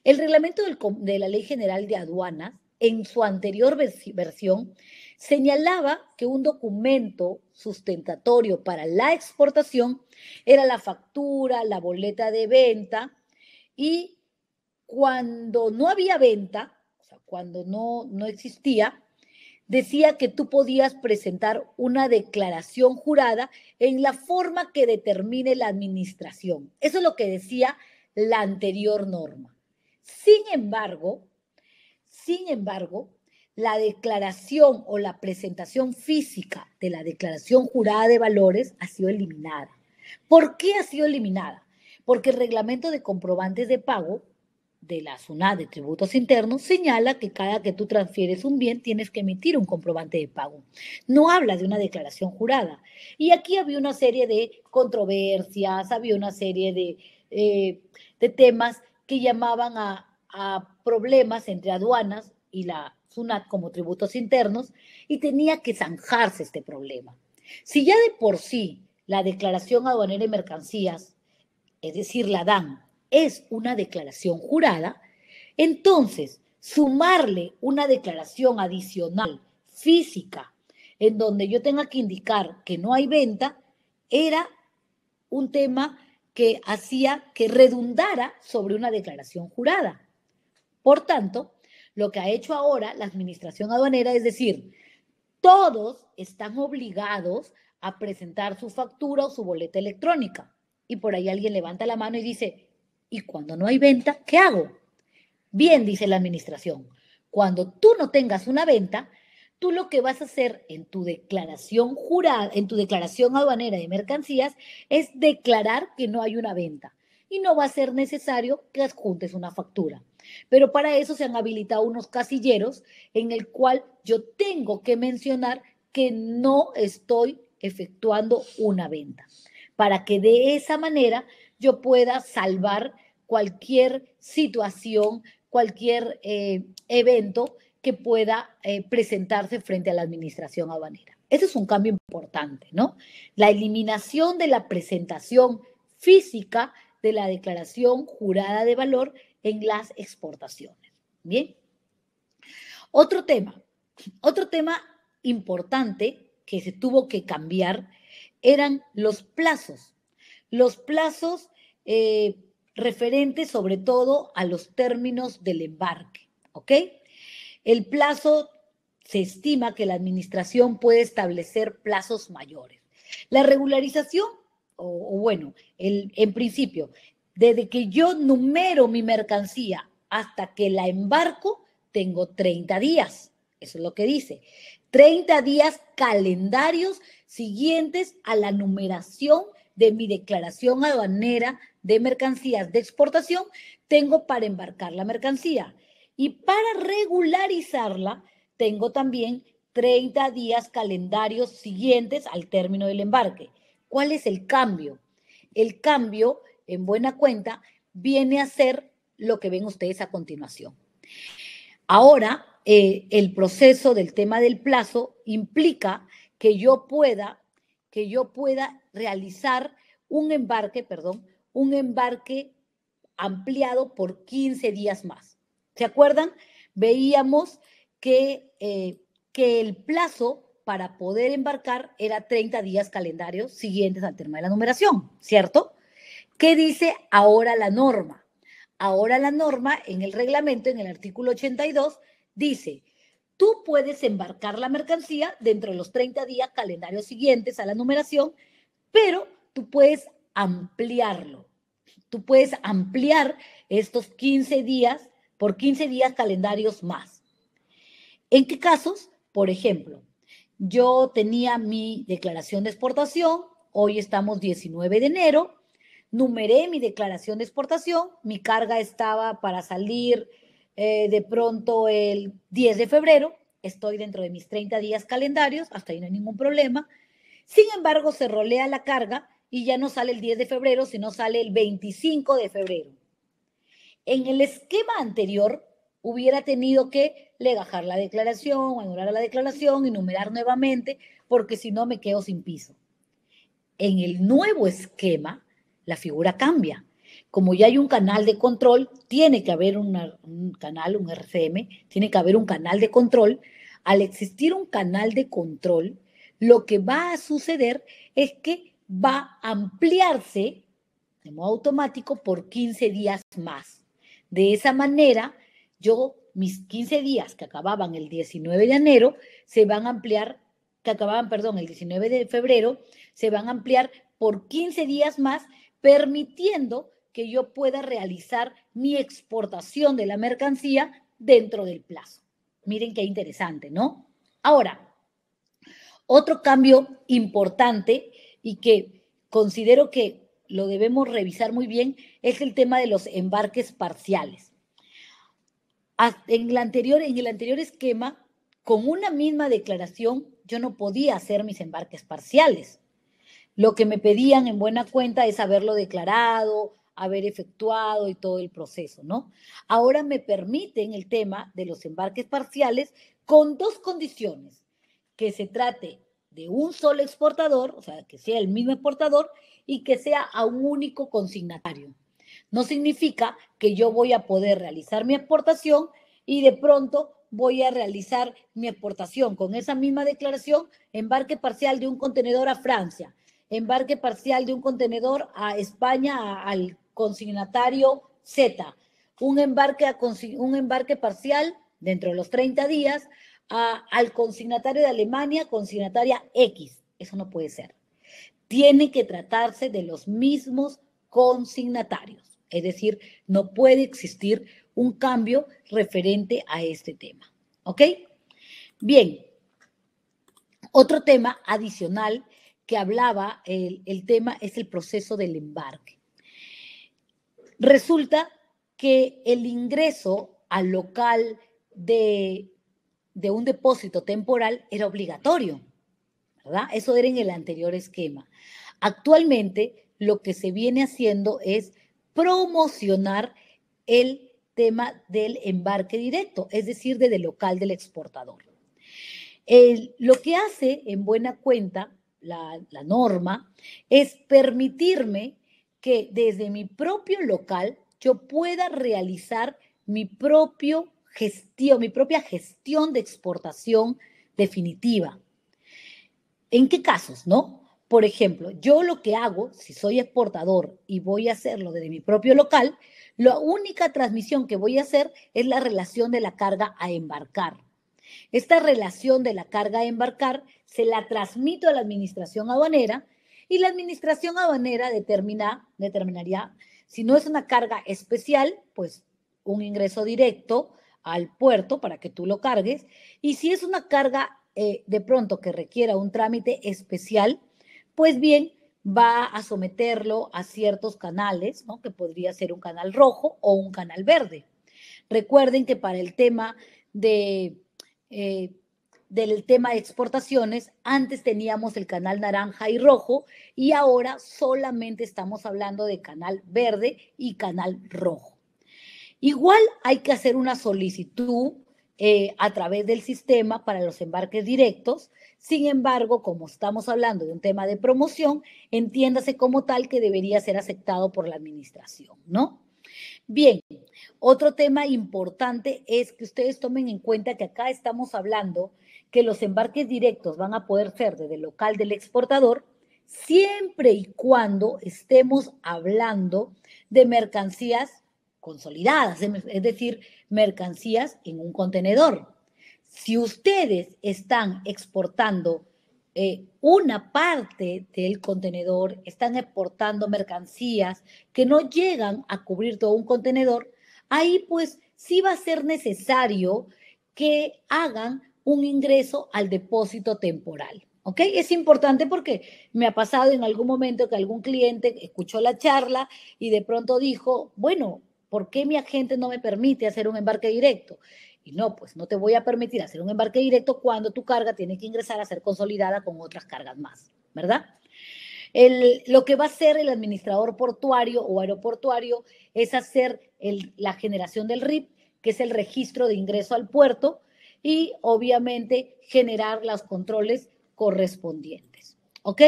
El reglamento de la Ley General de Aduanas, en su anterior versión, señalaba que un documento sustentatorio para la exportación era la factura, la boleta de venta y cuando no había venta, o sea, cuando no, no existía, decía que tú podías presentar una declaración jurada en la forma que determine la administración. Eso es lo que decía la anterior norma. Sin embargo, sin embargo, la declaración o la presentación física de la declaración jurada de valores ha sido eliminada. ¿Por qué ha sido eliminada? Porque el reglamento de comprobantes de pago de la SUNA de tributos internos señala que cada que tú transfieres un bien tienes que emitir un comprobante de pago. No habla de una declaración jurada. Y aquí había una serie de controversias, había una serie de, eh, temas que llamaban a problemas entre aduanas y la como tributos internos y tenía que zanjarse este problema. Si ya de por sí la declaración aduanera de mercancías, es decir, la DAN, es una declaración jurada, entonces sumarle una declaración adicional física en donde yo tenga que indicar que no hay venta era un tema que hacía que redundara sobre una declaración jurada. Por tanto, lo que ha hecho ahora la administración aduanera es decir, todos están obligados a presentar su factura o su boleta electrónica. Y por ahí alguien levanta la mano y dice, ¿y cuando no hay venta, qué hago? Bien, dice la administración, cuando tú no tengas una venta, tú lo que vas a hacer en tu declaración jurada, en tu declaración aduanera de mercancías, es declarar que no hay una venta. Y no va a ser necesario que adjuntes una factura. Pero para eso se han habilitado unos casilleros en el cual yo tengo que mencionar que no estoy efectuando una venta, para que de esa manera yo pueda salvar cualquier situación, cualquier eh, evento que pueda eh, presentarse frente a la administración habanera. Ese es un cambio importante, ¿no? La eliminación de la presentación física de la declaración jurada de valor en las exportaciones. Bien. Otro tema, otro tema importante que se tuvo que cambiar eran los plazos. Los plazos eh, referentes sobre todo a los términos del embarque. ¿Ok? El plazo se estima que la administración puede establecer plazos mayores. La regularización, o, bueno, el, en principio, desde que yo numero mi mercancía hasta que la embarco, tengo 30 días. Eso es lo que dice. 30 días calendarios siguientes a la numeración de mi declaración aduanera de mercancías de exportación, tengo para embarcar la mercancía. Y para regularizarla, tengo también 30 días calendarios siguientes al término del embarque. ¿Cuál es el cambio? El cambio en buena cuenta, viene a ser lo que ven ustedes a continuación. Ahora, eh, el proceso del tema del plazo implica que yo pueda, que yo pueda realizar un embarque, perdón, un embarque ampliado por 15 días más. ¿Se acuerdan? Veíamos que, eh, que el plazo para poder embarcar era 30 días calendario siguientes al tema de la numeración, ¿cierto? ¿Qué dice ahora la norma? Ahora la norma en el reglamento, en el artículo 82, dice, tú puedes embarcar la mercancía dentro de los 30 días calendarios siguientes a la numeración, pero tú puedes ampliarlo. Tú puedes ampliar estos 15 días por 15 días calendarios más. ¿En qué casos? Por ejemplo, yo tenía mi declaración de exportación, hoy estamos 19 de enero, numeré mi declaración de exportación, mi carga estaba para salir eh, de pronto el 10 de febrero, estoy dentro de mis 30 días calendarios, hasta ahí no hay ningún problema. Sin embargo, se rolea la carga y ya no sale el 10 de febrero, sino sale el 25 de febrero. En el esquema anterior, hubiera tenido que legajar la declaración, anular la declaración, y numerar nuevamente, porque si no me quedo sin piso. En el nuevo esquema, la figura cambia. Como ya hay un canal de control, tiene que haber un canal, un RCM, tiene que haber un canal de control. Al existir un canal de control, lo que va a suceder es que va a ampliarse de modo automático por 15 días más. De esa manera, yo mis 15 días que acababan el 19 de enero se van a ampliar, que acababan, perdón, el 19 de febrero, se van a ampliar por 15 días más permitiendo que yo pueda realizar mi exportación de la mercancía dentro del plazo. Miren qué interesante, ¿no? Ahora, otro cambio importante y que considero que lo debemos revisar muy bien es el tema de los embarques parciales. Ah, en el anterior, en el anterior esquema, con una misma declaración, yo no podía hacer mis embarques parciales. Lo que me pedían en buena cuenta es haberlo declarado, haber efectuado y todo el proceso, ¿no? Ahora me permiten el tema de los embarques parciales con dos condiciones, que se trate de un solo exportador, o sea, que sea el mismo exportador y que sea a un único consignatario. No significa que yo voy a poder realizar mi exportación y de pronto voy a realizar mi exportación con esa misma declaración, embarque parcial de un contenedor a Francia embarque parcial de un contenedor a España al consignatario Z, un embarque, a, un embarque parcial dentro de los 30 días al consignatario de Alemania, consignataria X. Eso no puede ser. Tiene que tratarse de los mismos consignatarios. Es decir, no puede existir un cambio referente a este tema. ¿Ok? Bien. Otro tema adicional que hablaba el, tema es el proceso del embarque. Resulta que el ingreso al local de, un depósito temporal era obligatorio, ¿verdad? Eso era en el anterior esquema. Actualmente lo que se viene haciendo es promocionar el tema del embarque directo, es decir, desde el local del exportador. lo que hace en buena cuenta la, norma, es permitirme que desde mi propio local yo pueda realizar mi propio gestión, mi propia gestión de exportación definitiva. ¿En qué casos, no? Por ejemplo, yo lo que hago, si soy exportador y voy a hacerlo desde mi propio local, la única transmisión que voy a hacer es la relación de la carga a embarcar. Esta relación de la carga de embarcar se la transmito a la administración aduanera y la administración aduanera determina, determinaría si no es una carga especial, pues un ingreso directo al puerto para que tú lo cargues. Y si es una carga eh, de pronto que requiera un trámite especial, pues bien, va a someterlo a ciertos canales, ¿no? que podría ser un canal rojo o un canal verde. Recuerden que para el tema de eh, del tema de exportaciones, antes teníamos el canal naranja y rojo y ahora solamente estamos hablando de canal verde y canal rojo. Igual hay que hacer una solicitud eh, a través del sistema para los embarques directos. Sin embargo, como estamos hablando de un tema de promoción, entiéndase como tal que debería ser aceptado por la administración, ¿no? Bien, otro tema importante es que ustedes tomen en cuenta que acá estamos hablando que los embarques directos van a poder ser desde el local del exportador, siempre y cuando estemos hablando de mercancías consolidadas, es decir, mercancías en un contenedor. Si ustedes están exportando eh, una parte del contenedor, están exportando mercancías que no llegan a cubrir todo un contenedor, ahí pues sí va a ser necesario que hagan un ingreso al depósito temporal. ¿Ok? Es importante porque me ha pasado en algún momento que algún cliente escuchó la charla y de pronto dijo, bueno, ¿por qué mi agente no me permite hacer un embarque directo? Y no, pues no te voy a permitir hacer un embarque directo cuando tu carga tiene que ingresar a ser consolidada con otras cargas más, ¿verdad? lo que va a hacer el administrador portuario o aeroportuario es hacer la generación del RIP, que es el registro de ingreso al puerto, y obviamente generar los controles correspondientes. ¿Ok?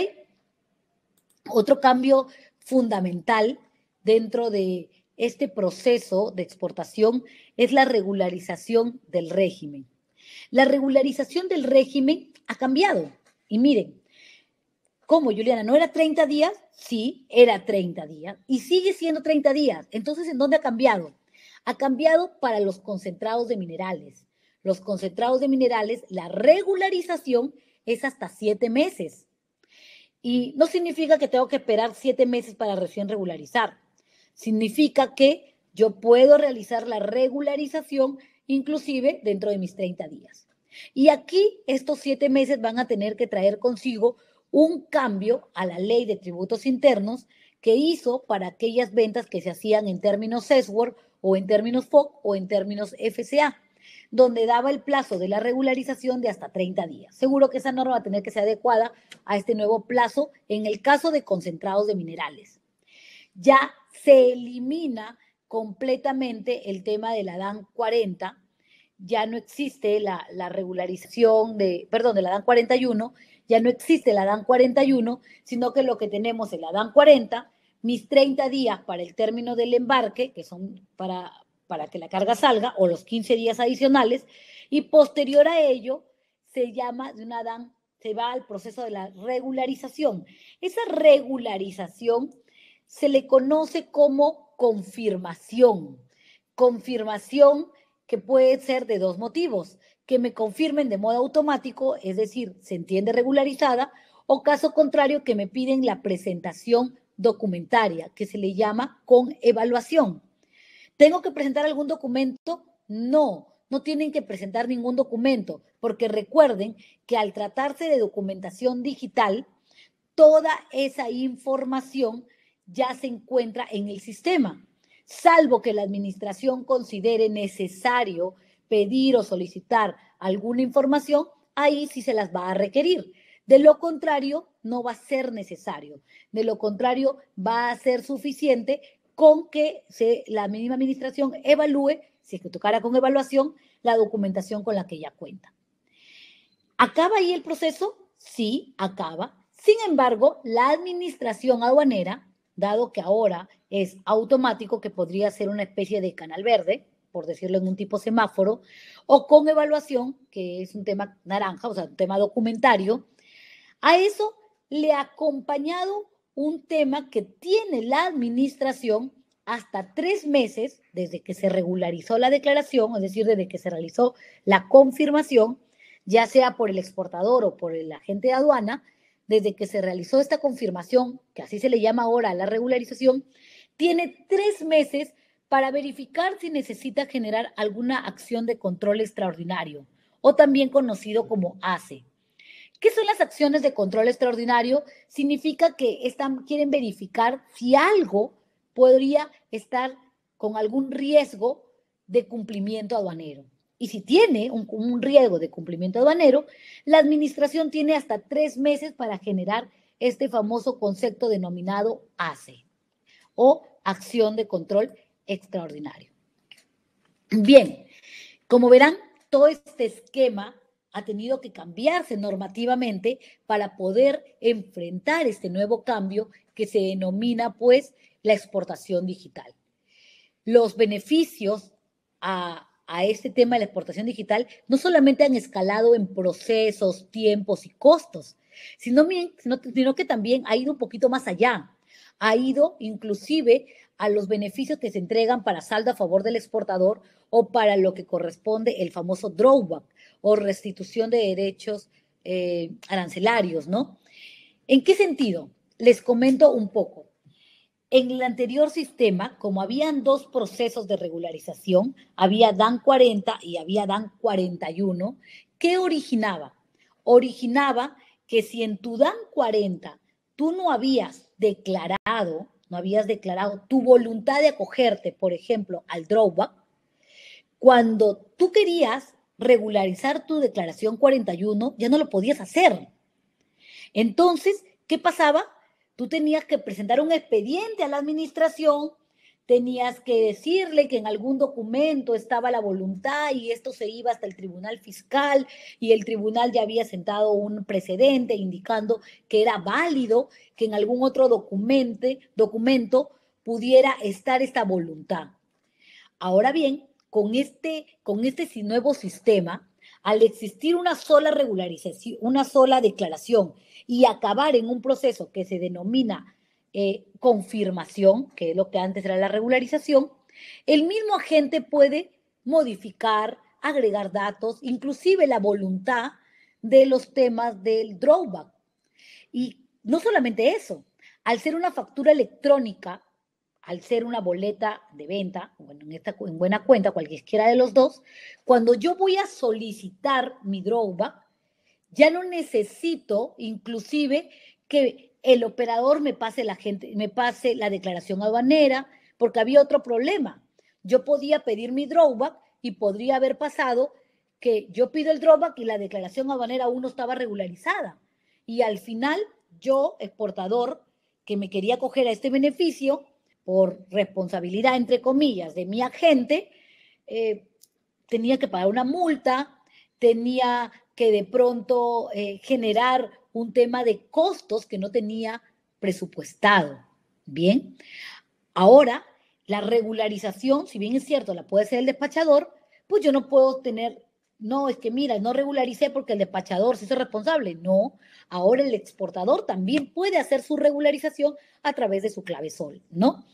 Otro cambio fundamental dentro de este proceso de exportación es la regularización del régimen. La regularización del régimen ha cambiado. Y miren, ¿cómo, Juliana? ¿No era 30 días? Sí, era 30 días. Y sigue siendo 30 días. Entonces, ¿en dónde ha cambiado? Ha cambiado para los concentrados de minerales. Los concentrados de minerales, la regularización es hasta 7 meses. Y no significa que tengo que esperar 7 meses para recién regularizar. Significa que yo puedo realizar la regularización inclusive dentro de mis 30 días. Y aquí estos siete meses van a tener que traer consigo un cambio a la ley de tributos internos que hizo para aquellas ventas que se hacían en términos SESWOR o en términos FOC o en términos FCA, donde daba el plazo de la regularización de hasta 30 días. Seguro que esa norma va a tener que ser adecuada a este nuevo plazo en el caso de concentrados de minerales. Ya se elimina completamente el tema de la DAN 40, ya no existe la, regularización de, perdón, de la DAN 41, ya no existe la DAN 41, sino que lo que tenemos es la DAN 40, mis 30 días para el término del embarque, que son para, para que la carga salga, o los 15 días adicionales, y posterior a ello se llama de una DAN, se va al proceso de la regularización. Esa regularización se le conoce como confirmación. Confirmación que puede ser de dos motivos, que me confirmen de modo automático, es decir, se entiende regularizada, o caso contrario, que me piden la presentación documentaria, que se le llama con evaluación. ¿Tengo que presentar algún documento? No, no tienen que presentar ningún documento, porque recuerden que al tratarse de documentación digital, toda esa información ya se encuentra en el sistema, salvo que la administración considere necesario pedir o solicitar alguna información, ahí sí se las va a requerir. De lo contrario, no va a ser necesario. De lo contrario, va a ser suficiente con que la misma administración evalúe, si es que tocara con evaluación, la documentación con la que ya cuenta. ¿Acaba ahí el proceso? Sí, acaba. Sin embargo, la administración aduanera dado que ahora es automático, que podría ser una especie de canal verde, por decirlo en un tipo semáforo, o con evaluación, que es un tema naranja, o sea, un tema documentario. A eso le ha acompañado un tema que tiene la administración hasta tres meses desde que se regularizó la declaración, es decir, desde que se realizó la confirmación, ya sea por el exportador o por el agente de aduana, desde que se realizó esta confirmación, que así se le llama ahora la regularización, tiene tres meses para verificar si necesita generar alguna acción de control extraordinario, o también conocido como ACE. ¿Qué son las acciones de control extraordinario? Significa que están, quieren verificar si algo podría estar con algún riesgo de cumplimiento aduanero y si tiene un, riesgo de cumplimiento aduanero, la administración tiene hasta tres meses para generar este famoso concepto denominado ACE o acción de control extraordinario. Bien, como verán, todo este esquema ha tenido que cambiarse normativamente para poder enfrentar este nuevo cambio que se denomina pues la exportación digital. Los beneficios a, a este tema de la exportación digital, no solamente han escalado en procesos, tiempos y costos, sino, que también ha ido un poquito más allá. Ha ido inclusive a los beneficios que se entregan para saldo a favor del exportador o para lo que corresponde el famoso drawback o restitución de derechos eh, arancelarios, ¿no? ¿En qué sentido? Les comento un poco. En el anterior sistema, como habían dos procesos de regularización, había DAN 40 y había DAN 41, ¿qué originaba? Originaba que si en tu DAN 40 tú no habías declarado, no habías declarado tu voluntad de acogerte, por ejemplo, al drawback, cuando tú querías regularizar tu declaración 41, ya no lo podías hacer. Entonces, ¿qué pasaba? Tú tenías que presentar un expediente a la administración, tenías que decirle que en algún documento estaba la voluntad y esto se iba hasta el tribunal fiscal y el tribunal ya había sentado un precedente indicando que era válido que en algún otro documento, pudiera estar esta voluntad. Ahora bien, con este, con este nuevo sistema, al existir una sola regularización, una sola declaración y acabar en un proceso que se denomina eh, confirmación, que es lo que antes era la regularización, el mismo agente puede modificar, agregar datos, inclusive la voluntad de los temas del drawback. Y no solamente eso, al ser una factura electrónica, al ser una boleta de venta, bueno, en, esta, en buena cuenta, cualquiera de los dos, cuando yo voy a solicitar mi drawback, ya no necesito, inclusive, que el operador me pase la gente, me pase la declaración aduanera, porque había otro problema. Yo podía pedir mi drawback y podría haber pasado que yo pido el drawback y la declaración aduanera aún no estaba regularizada. Y al final, yo, exportador, que me quería coger a este beneficio, por responsabilidad, entre comillas, de mi agente, eh, tenía que pagar una multa, tenía que de pronto eh, generar un tema de costos que no tenía presupuestado. Bien, ahora la regularización, si bien es cierto, la puede hacer el despachador, pues yo no puedo tener, no, es que mira, no regularicé porque el despachador se hizo responsable. No, ahora el exportador también puede hacer su regularización a través de su clave sol, ¿no?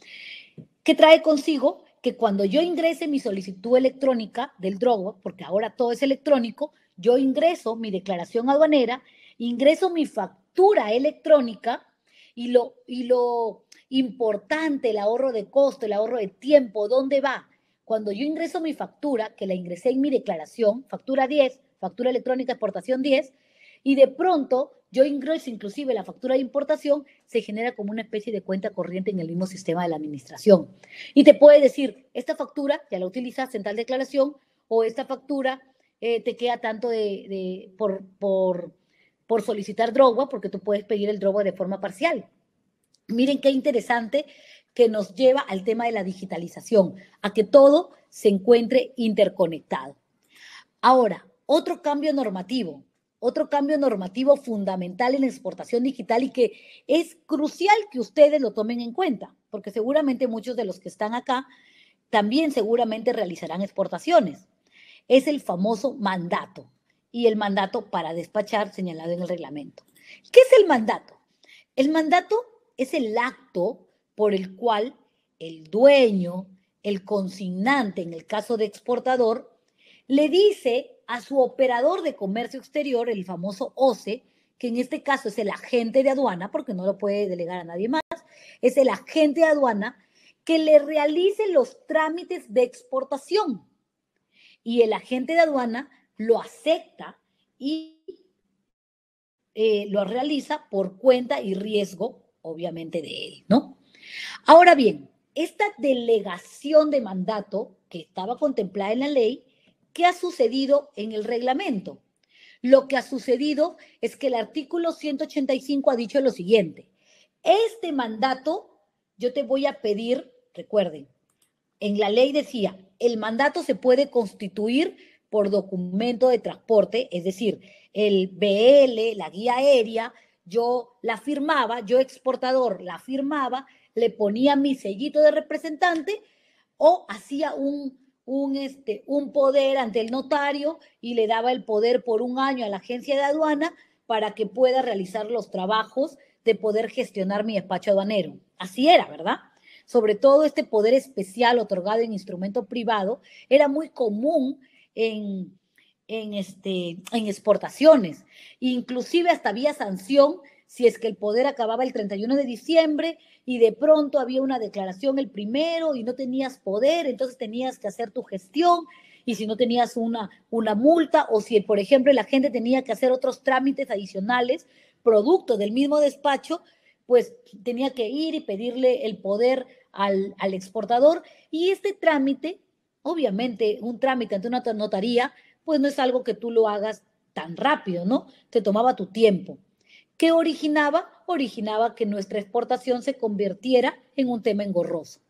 ¿Qué trae consigo? Que cuando yo ingrese mi solicitud electrónica del drogo, porque ahora todo es electrónico, yo ingreso mi declaración aduanera, ingreso mi factura electrónica y lo, y lo importante, el ahorro de costo, el ahorro de tiempo, ¿dónde va? Cuando yo ingreso mi factura, que la ingresé en mi declaración, factura 10, factura electrónica exportación 10, y de pronto yo ingreso inclusive la factura de importación, se genera como una especie de cuenta corriente en el mismo sistema de la administración. Y te puede decir, esta factura ya la utilizas en tal declaración o esta factura eh, te queda tanto de, por, por, solicitar droga, porque tú puedes pedir el droga de forma parcial. Miren qué interesante que nos lleva al tema de la digitalización, a que todo se encuentre interconectado. Ahora, otro cambio normativo, otro cambio normativo fundamental en la exportación digital y que es crucial que ustedes lo tomen en cuenta, porque seguramente muchos de los que están acá también seguramente realizarán exportaciones es el famoso mandato y el mandato para despachar señalado en el reglamento. ¿Qué es el mandato? El mandato es el acto por el cual el dueño, el consignante, en el caso de exportador, le dice a su operador de comercio exterior, el famoso OCE, que en este caso es el agente de aduana, porque no lo puede delegar a nadie más, es el agente de aduana que le realice los trámites de exportación y el agente de aduana lo acepta y eh, lo realiza por cuenta y riesgo, obviamente, de él, ¿no? Ahora bien, esta delegación de mandato que estaba contemplada en la ley, ¿qué ha sucedido en el reglamento? Lo que ha sucedido es que el artículo 185 ha dicho lo siguiente. Este mandato yo te voy a pedir, recuerden, en la ley decía, el mandato se puede constituir por documento de transporte, es decir, el BL, la guía aérea, yo la firmaba, yo exportador la firmaba, le ponía mi sellito de representante o hacía un, un, este, un poder ante el notario y le daba el poder por un año a la agencia de aduana para que pueda realizar los trabajos de poder gestionar mi despacho aduanero. Así era, ¿verdad? sobre todo este poder especial otorgado en instrumento privado, era muy común en, este, exportaciones. Inclusive hasta había sanción si es que el poder acababa el 31 de diciembre y de pronto había una declaración el primero y no tenías poder, entonces tenías que hacer tu gestión y si no tenías una, una multa o si, por ejemplo, la gente tenía que hacer otros trámites adicionales producto del mismo despacho, pues tenía que ir y pedirle el poder al, exportador. Y este trámite, obviamente, un trámite ante una notaría, pues no es algo que tú lo hagas tan rápido, ¿no? Te tomaba tu tiempo. ¿Qué originaba? Originaba que nuestra exportación se convirtiera en un tema engorroso.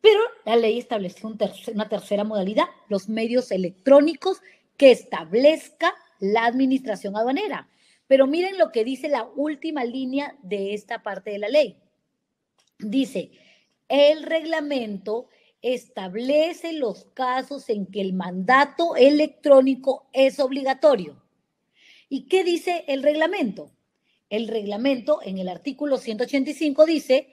Pero la ley estableció una tercera modalidad, los medios electrónicos que establezca la administración aduanera. Pero miren lo que dice la última línea de esta parte de la ley. Dice, el reglamento establece los casos en que el mandato electrónico es obligatorio. ¿Y qué dice el reglamento? El reglamento en el artículo 185 dice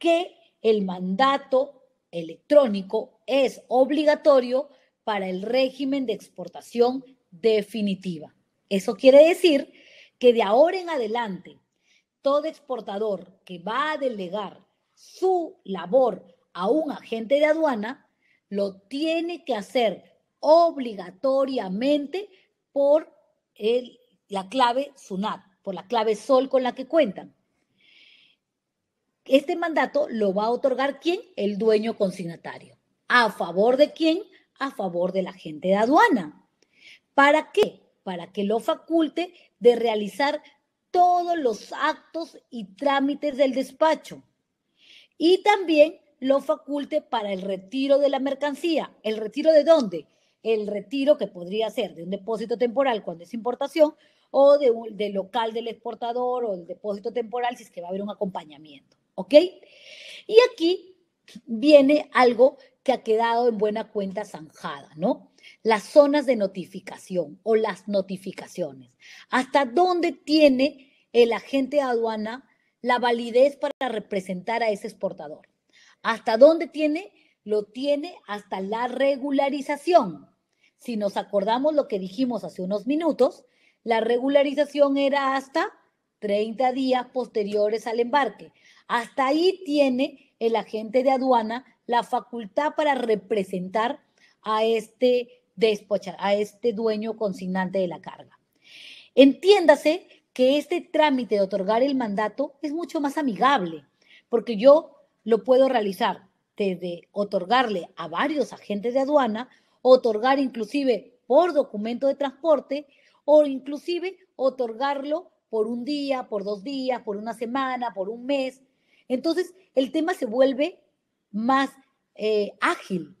que el mandato electrónico es obligatorio para el régimen de exportación definitiva. Eso quiere decir que de ahora en adelante todo exportador que va a delegar su labor a un agente de aduana, lo tiene que hacer obligatoriamente por el, la clave SUNAT, por la clave SOL con la que cuentan. Este mandato lo va a otorgar quién? El dueño consignatario. ¿A favor de quién? A favor del agente de aduana. ¿Para qué? para que lo faculte de realizar todos los actos y trámites del despacho. Y también lo faculte para el retiro de la mercancía. ¿El retiro de dónde? El retiro que podría ser de un depósito temporal cuando es importación o de del local del exportador o del depósito temporal si es que va a haber un acompañamiento. ¿Ok? Y aquí viene algo que ha quedado en buena cuenta zanjada, ¿no? las zonas de notificación o las notificaciones. ¿Hasta dónde tiene el agente de aduana la validez para representar a ese exportador? ¿Hasta dónde tiene? Lo tiene hasta la regularización. Si nos acordamos lo que dijimos hace unos minutos, la regularización era hasta 30 días posteriores al embarque. Hasta ahí tiene el agente de aduana la facultad para representar a este a este dueño consignante de la carga. Entiéndase que este trámite de otorgar el mandato es mucho más amigable, porque yo lo puedo realizar desde otorgarle a varios agentes de aduana, otorgar inclusive por documento de transporte o inclusive otorgarlo por un día, por dos días, por una semana, por un mes. Entonces, el tema se vuelve más eh, ágil,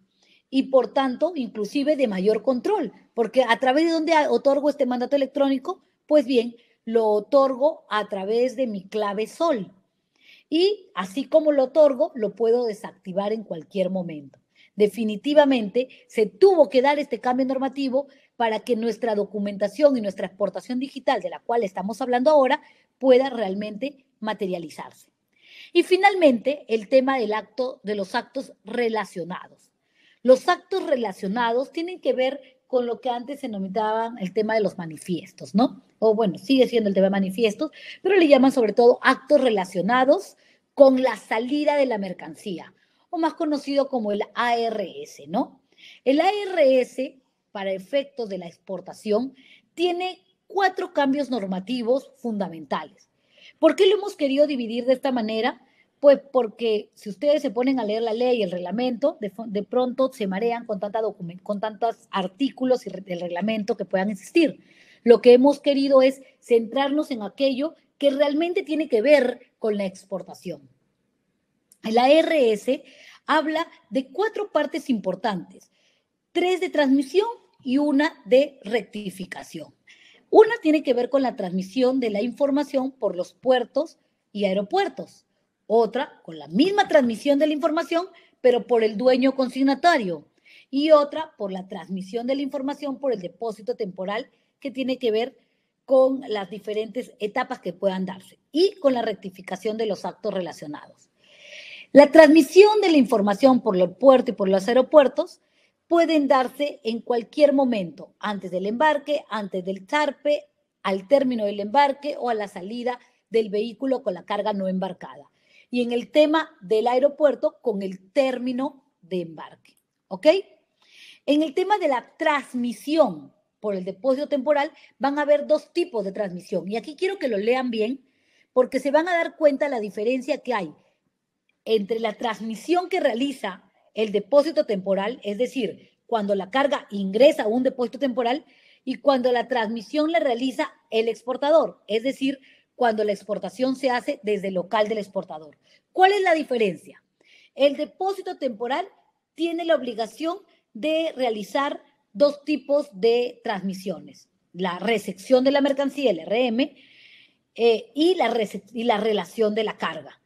y por tanto, inclusive de mayor control, porque a través de donde otorgo este mandato electrónico, pues bien, lo otorgo a través de mi clave sol. Y así como lo otorgo, lo puedo desactivar en cualquier momento. Definitivamente se tuvo que dar este cambio normativo para que nuestra documentación y nuestra exportación digital, de la cual estamos hablando ahora, pueda realmente materializarse. Y finalmente, el tema del acto, de los actos relacionados. Los actos relacionados tienen que ver con lo que antes se nominaba el tema de los manifiestos, ¿no? O bueno, sigue siendo el tema de manifiestos, pero le llaman sobre todo actos relacionados con la salida de la mercancía, o más conocido como el ARS, ¿no? El ARS, para efectos de la exportación, tiene cuatro cambios normativos fundamentales. ¿Por qué lo hemos querido dividir de esta manera? Pues porque si ustedes se ponen a leer la ley y el reglamento, de, pronto se marean con, tanta con tantos artículos del reglamento que puedan existir. Lo que hemos querido es centrarnos en aquello que realmente tiene que ver con la exportación. El ARS habla de cuatro partes importantes, tres de transmisión y una de rectificación. Una tiene que ver con la transmisión de la información por los puertos y aeropuertos otra con la misma transmisión de la información, pero por el dueño consignatario, y otra por la transmisión de la información por el depósito temporal que tiene que ver con las diferentes etapas que puedan darse y con la rectificación de los actos relacionados. La transmisión de la información por el puerto y por los aeropuertos pueden darse en cualquier momento, antes del embarque, antes del charpe al término del embarque o a la salida del vehículo con la carga no embarcada y en el tema del aeropuerto con el término de embarque. ¿Ok? En el tema de la transmisión por el depósito temporal, van a haber dos tipos de transmisión. Y aquí quiero que lo lean bien, porque se van a dar cuenta la diferencia que hay entre la transmisión que realiza el depósito temporal, es decir, cuando la carga ingresa a un depósito temporal, y cuando la transmisión la realiza el exportador, es decir, cuando la exportación se hace desde el local del exportador. ¿Cuál es la diferencia? El depósito temporal tiene la obligación de realizar dos tipos de transmisiones, la recepción de la mercancía, el RM, eh, y, la y la relación de la carga.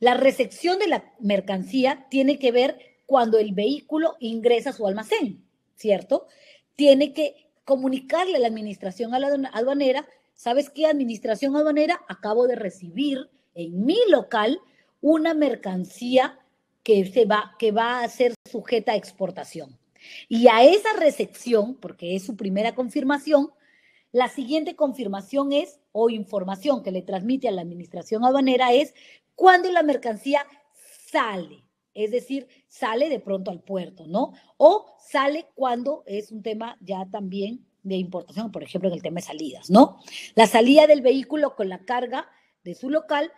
La recepción de la mercancía tiene que ver cuando el vehículo ingresa a su almacén, ¿cierto? Tiene que comunicarle a la administración aduanera ¿Sabes qué? Administración aduanera, acabo de recibir en mi local una mercancía que, se va, que va a ser sujeta a exportación. Y a esa recepción, porque es su primera confirmación, la siguiente confirmación es, o información que le transmite a la administración aduanera es cuando la mercancía sale, es decir, sale de pronto al puerto, ¿no? O sale cuando es un tema ya también de importación, por ejemplo, en el tema de salidas, ¿no? La salida del vehículo con la carga de su local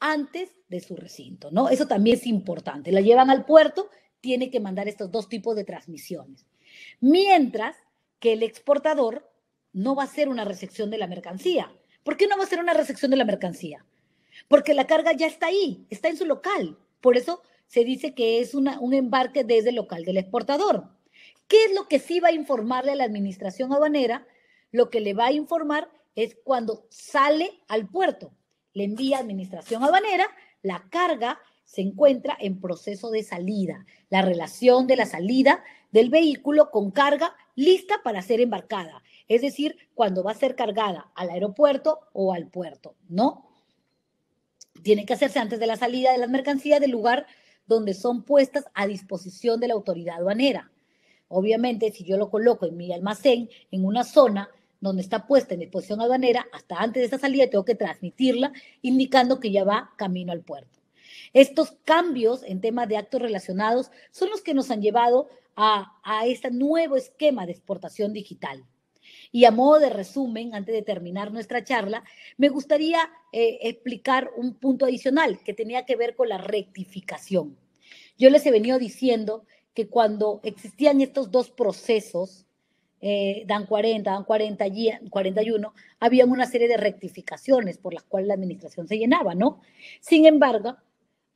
antes de su recinto, ¿no? Eso también es importante. La llevan al puerto, tiene que mandar estos dos tipos de transmisiones. Mientras que el exportador no va a hacer una recepción de la mercancía. ¿Por qué no va a hacer una recepción de la mercancía? Porque la carga ya está ahí, está en su local. Por eso se dice que es un embarque desde el local del exportador. ¿Qué es lo que sí va a informarle a la administración aduanera? Lo que le va a informar es cuando sale al puerto. Le envía a administración aduanera, la carga se encuentra en proceso de salida, la relación de la salida del vehículo con carga lista para ser embarcada, es decir, cuando va a ser cargada al aeropuerto o al puerto, ¿no? Tiene que hacerse antes de la salida de las mercancías del lugar donde son puestas a disposición de la autoridad aduanera. Obviamente, si yo lo coloco en mi almacén, en una zona donde está puesta en disposición aduanera, hasta antes de esa salida tengo que transmitirla, indicando que ya va camino al puerto. Estos cambios en temas de actos relacionados son los que nos han llevado a, este nuevo esquema de exportación digital. Y a modo de resumen, antes de terminar nuestra charla, me gustaría eh, explicar un punto adicional que tenía que ver con la rectificación. Yo les he venido diciendo que cuando existían estos dos procesos, eh, DAN 40, DAN 40, 41, había una serie de rectificaciones por las cuales la administración se llenaba, ¿no? Sin embargo,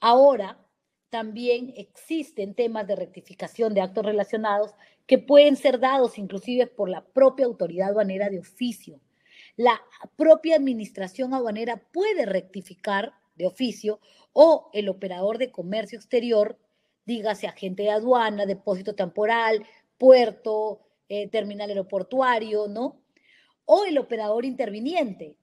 ahora también existen temas de rectificación de actos relacionados que pueden ser dados inclusive por la propia autoridad aduanera de oficio. La propia administración aduanera puede rectificar de oficio o el operador de comercio exterior dígase agente de aduana, depósito temporal, puerto, eh, terminal aeroportuario, ¿no? O el operador interviniente.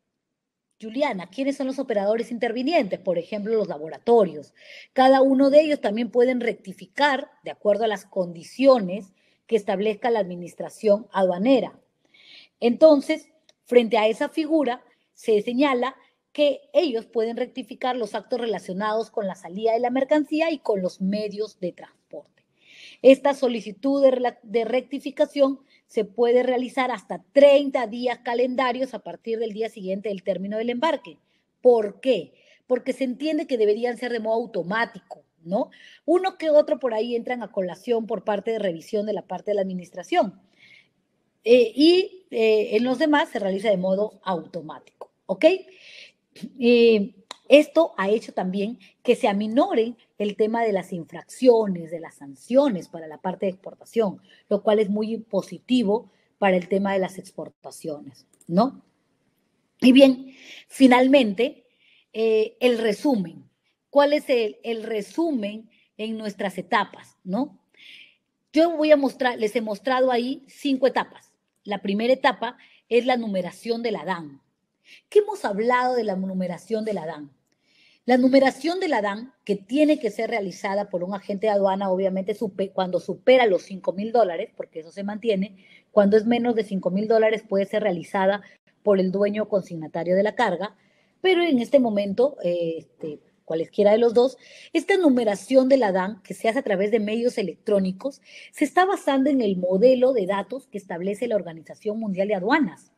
Juliana, ¿quiénes son los operadores intervinientes? Por ejemplo, los laboratorios. Cada uno de ellos también pueden rectificar de acuerdo a las condiciones que establezca la administración aduanera. Entonces, frente a esa figura, se señala que ellos pueden rectificar los actos relacionados con la salida de la mercancía y con los medios de transporte. Esta solicitud de, rectificación se puede realizar hasta 30 días calendarios a partir del día siguiente del término del embarque. ¿Por qué? Porque se entiende que deberían ser de modo automático, ¿no? Uno que otro por ahí entran a colación por parte de revisión de la parte de la administración. Eh, y eh, en los demás se realiza de modo automático, ¿ok? Y eh, esto ha hecho también que se aminoren el tema de las infracciones, de las sanciones para la parte de exportación, lo cual es muy positivo para el tema de las exportaciones, ¿no? Y bien, finalmente, eh, el resumen. ¿Cuál es el, resumen en nuestras etapas, no? Yo voy a mostrar, les he mostrado ahí cinco etapas. La primera etapa es la numeración de la DAN. ¿Qué hemos hablado de la numeración la DAN? La numeración de la DAN, que tiene que ser realizada por un agente de aduana, obviamente cuando supera los 5 mil dólares, porque eso se mantiene, cuando es menos de 5 mil dólares puede ser realizada por el dueño consignatario de la carga, pero en este momento, este, cualesquiera de los dos, esta numeración de la DAN, que se hace a través de medios electrónicos, se está basando en el modelo de datos que establece la Organización Mundial de Aduanas.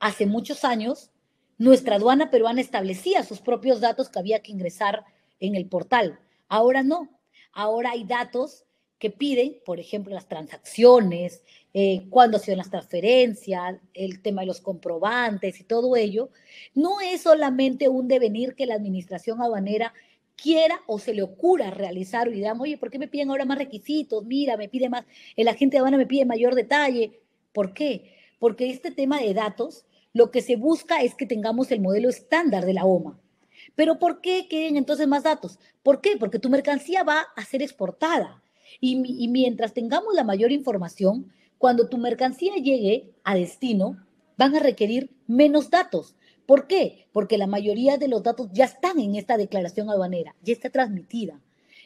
Hace muchos años, nuestra aduana peruana establecía sus propios datos que había que ingresar en el portal. Ahora no. Ahora hay datos que piden, por ejemplo, las transacciones, eh, cuándo se las transferencias, el tema de los comprobantes y todo ello, no es solamente un devenir que la administración aduanera quiera o se le ocurra realizar y digamos, oye, ¿por qué me piden ahora más requisitos? Mira, me pide más, el agente de aduana me pide mayor detalle. ¿Por qué? Porque este tema de datos lo que se busca es que tengamos el modelo estándar de la OMA. Pero ¿por qué quieren entonces más datos? ¿Por qué? Porque tu mercancía va a ser exportada. Y, y mientras tengamos la mayor información, cuando tu mercancía llegue a destino, van a requerir menos datos. ¿Por qué? Porque la mayoría de los datos ya están en esta declaración aduanera, ya está transmitida.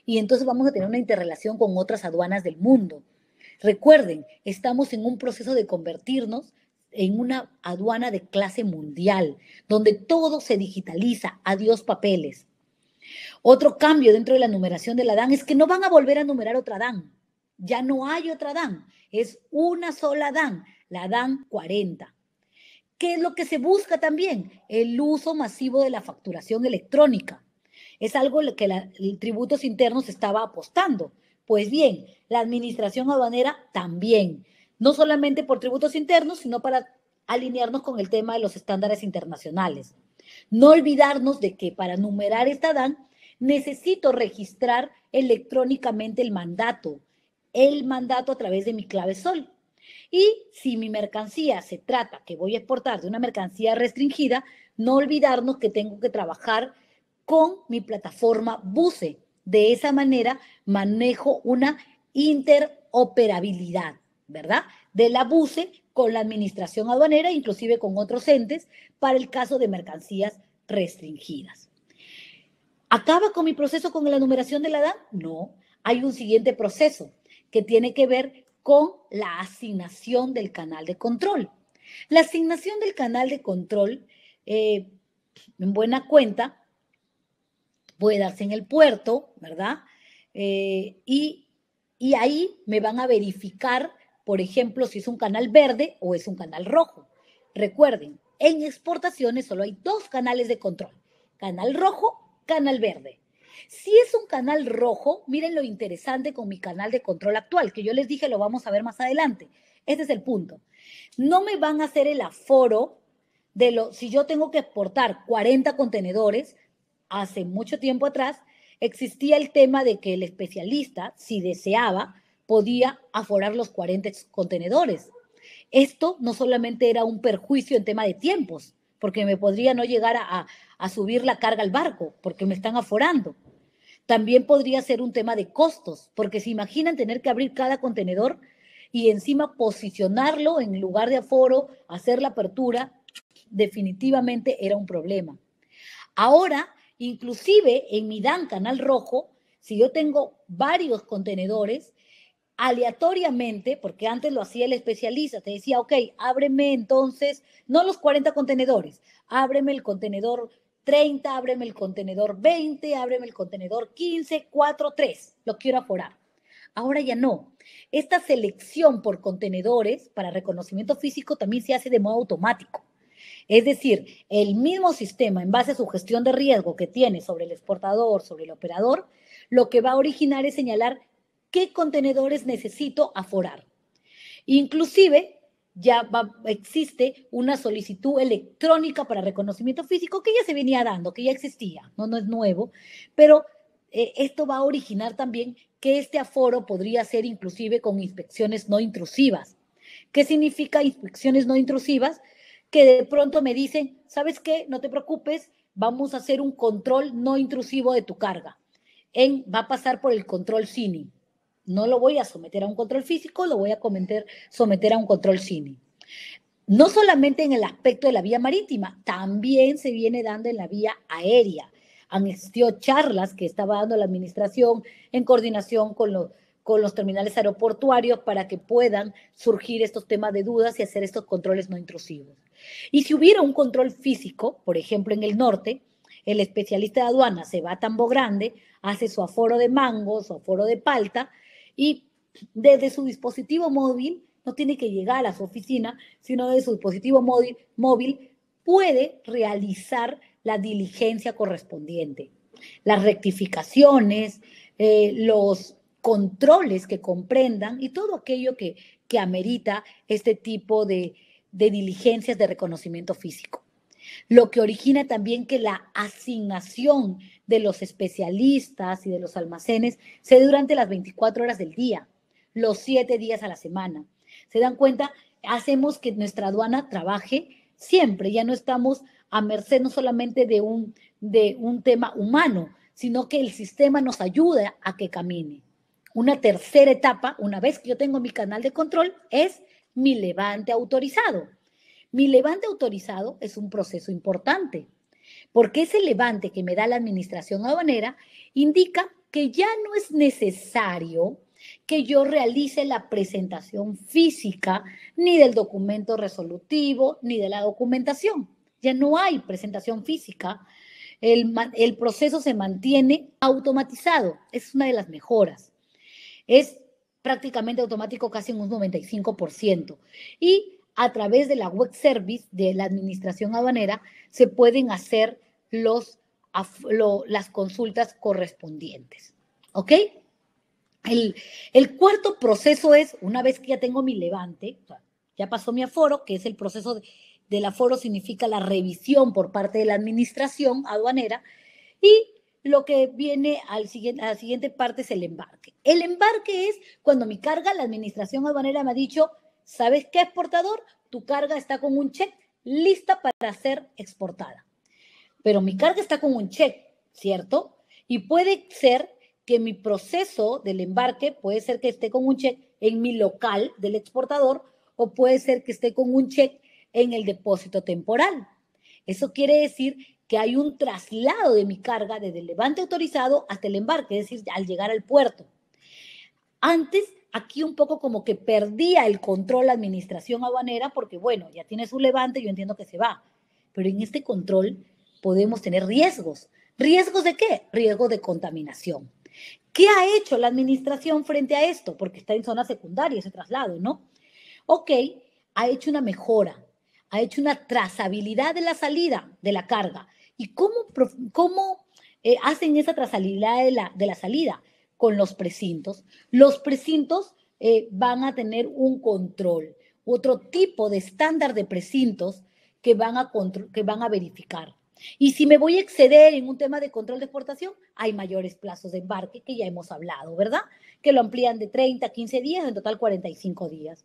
Y entonces vamos a tener una interrelación con otras aduanas del mundo. Recuerden, estamos en un proceso de convertirnos en una aduana de clase mundial, donde todo se digitaliza, adiós papeles. Otro cambio dentro de la numeración de la DAN es que no van a volver a numerar otra DAN. Ya no hay otra DAN, es una sola DAN, la DAN 40. ¿Qué es lo que se busca también? El uso masivo de la facturación electrónica. Es algo que la, tributos internos estaba apostando. Pues bien, la administración aduanera también no solamente por tributos internos, sino para alinearnos con el tema de los estándares internacionales. No olvidarnos de que para numerar esta DAN necesito registrar electrónicamente el mandato, el mandato a través de mi clave sol. Y si mi mercancía se trata que voy a exportar de una mercancía restringida, no olvidarnos que tengo que trabajar con mi plataforma BUSE. De esa manera manejo una interoperabilidad. ¿verdad? Del abuse con la administración aduanera, inclusive con otros entes, para el caso de mercancías restringidas. ¿Acaba con mi proceso con la numeración de la edad? No. Hay un siguiente proceso que tiene que ver con la asignación del canal de control. La asignación del canal de control, eh, en buena cuenta, puede darse en el puerto, ¿verdad? Eh, y, y ahí me van a verificar por ejemplo, si es un canal verde o es un canal rojo. Recuerden, en exportaciones solo hay dos canales de control, canal rojo, canal verde. Si es un canal rojo, miren lo interesante con mi canal de control actual, que yo les dije lo vamos a ver más adelante. Este es el punto. No me van a hacer el aforo de lo, si yo tengo que exportar 40 contenedores, hace mucho tiempo atrás existía el tema de que el especialista, si deseaba, podía aforar los 40 contenedores. Esto no solamente era un perjuicio en tema de tiempos, porque me podría no llegar a, subir la carga al barco, porque me están aforando. También podría ser un tema de costos, porque se imaginan tener que abrir cada contenedor y encima posicionarlo en lugar de aforo, hacer la apertura, definitivamente era un problema. Ahora, inclusive en mi DAN Canal Rojo, si yo tengo varios contenedores, aleatoriamente, porque antes lo hacía el especialista, te decía, ok, ábreme entonces, no los 40 contenedores, ábreme el contenedor 30, ábreme el contenedor 20, ábreme el contenedor 15, 4, 3, lo quiero aforar. Ahora ya no. Esta selección por contenedores para reconocimiento físico también se hace de modo automático. Es decir, el mismo sistema, en base a su gestión de riesgo que tiene sobre el exportador, sobre el operador, lo que va a originar es señalar qué contenedores necesito aforar. Inclusive ya existe una solicitud electrónica para reconocimiento físico que ya se venía dando, que ya existía, no, es nuevo, pero eh, esto va a originar también que este aforo podría ser inclusive con inspecciones no intrusivas. ¿Qué significa inspecciones no intrusivas? Que de pronto me dicen, ¿sabes qué? No te preocupes, vamos a hacer un control no intrusivo de tu carga. va a pasar por el control CINI. No lo voy a someter a un control físico, lo voy a someter a un control cine. No solamente en el aspecto de la vía marítima, también se viene dando en la vía aérea. Han existido charlas que estaba dando la administración en coordinación con los terminales aeroportuarios para que puedan surgir estos temas de dudas y hacer estos controles no intrusivos. Y si hubiera un control físico, por ejemplo en el norte, el especialista de aduana se va a Tambo Grande, hace su aforo de mangos, su aforo de palta, y desde su dispositivo móvil, no tiene que llegar a su oficina, sino desde su dispositivo móvil, móvil puede realizar la diligencia correspondiente, las rectificaciones, eh, los controles que comprendan y todo aquello que, amerita este tipo de, de diligencias de reconocimiento físico. Lo que origina también que la asignación de los especialistas y de los almacenes se durante las 24 horas del día, los 7 días a la semana. ¿Se dan cuenta? Hacemos que nuestra aduana trabaje siempre, ya no estamos a merced no solamente de un, de un tema humano, sino que el sistema nos ayuda a que camine. Una tercera etapa, una vez que yo tengo mi canal de control, es mi levante autorizado. Mi levante autorizado es un proceso importante porque ese levante que me da la administración aduanera indica que ya no es necesario que yo realice la presentación física ni del documento resolutivo ni de la documentación. Ya no hay presentación física. El, proceso se mantiene automatizado. Es una de las mejoras. Es prácticamente automático casi en un 95%. Y a través de la web service de la administración aduanera se pueden hacer los, las consultas correspondientes. ¿Ok? El, cuarto proceso es, una vez que ya tengo mi levante, ya pasó mi aforo, que es el proceso del aforo, significa la revisión por parte de la administración aduanera, y lo que viene al siguiente, a la siguiente parte es el embarque. El embarque es cuando mi carga, la administración aduanera me ha dicho, ¿Sabes qué exportador? Tu carga está con un check lista para ser exportada. Pero mi carga está con un check, ¿cierto? Y puede ser que mi proceso del embarque, puede ser que esté con un check en mi local del exportador o puede ser que esté con un check en el depósito temporal. Eso quiere decir que hay un traslado de mi carga desde el levante autorizado hasta el embarque, es decir, al llegar al puerto. Antes aquí un poco como que perdía el control la administración aduanera porque, bueno, ya tiene su levante, yo entiendo que se va, pero en este control podemos tener riesgos. ¿Riesgos de qué? riesgo de contaminación. ¿Qué ha hecho la administración frente a esto? Porque está en zona secundaria ese traslado, ¿no? Ok, ha hecho una mejora, ha hecho una trazabilidad de la salida de la carga. ¿Y cómo, cómo eh, hacen esa trazabilidad de de la salida? con los precintos. Los precintos eh, van a tener un control, otro tipo de estándar de precintos que van a, que van a verificar. Y si me voy a exceder en un tema de control de exportación, hay mayores plazos de embarque que ya hemos hablado, ¿verdad? Que lo amplían de 30 a 15 días, en total 45 días.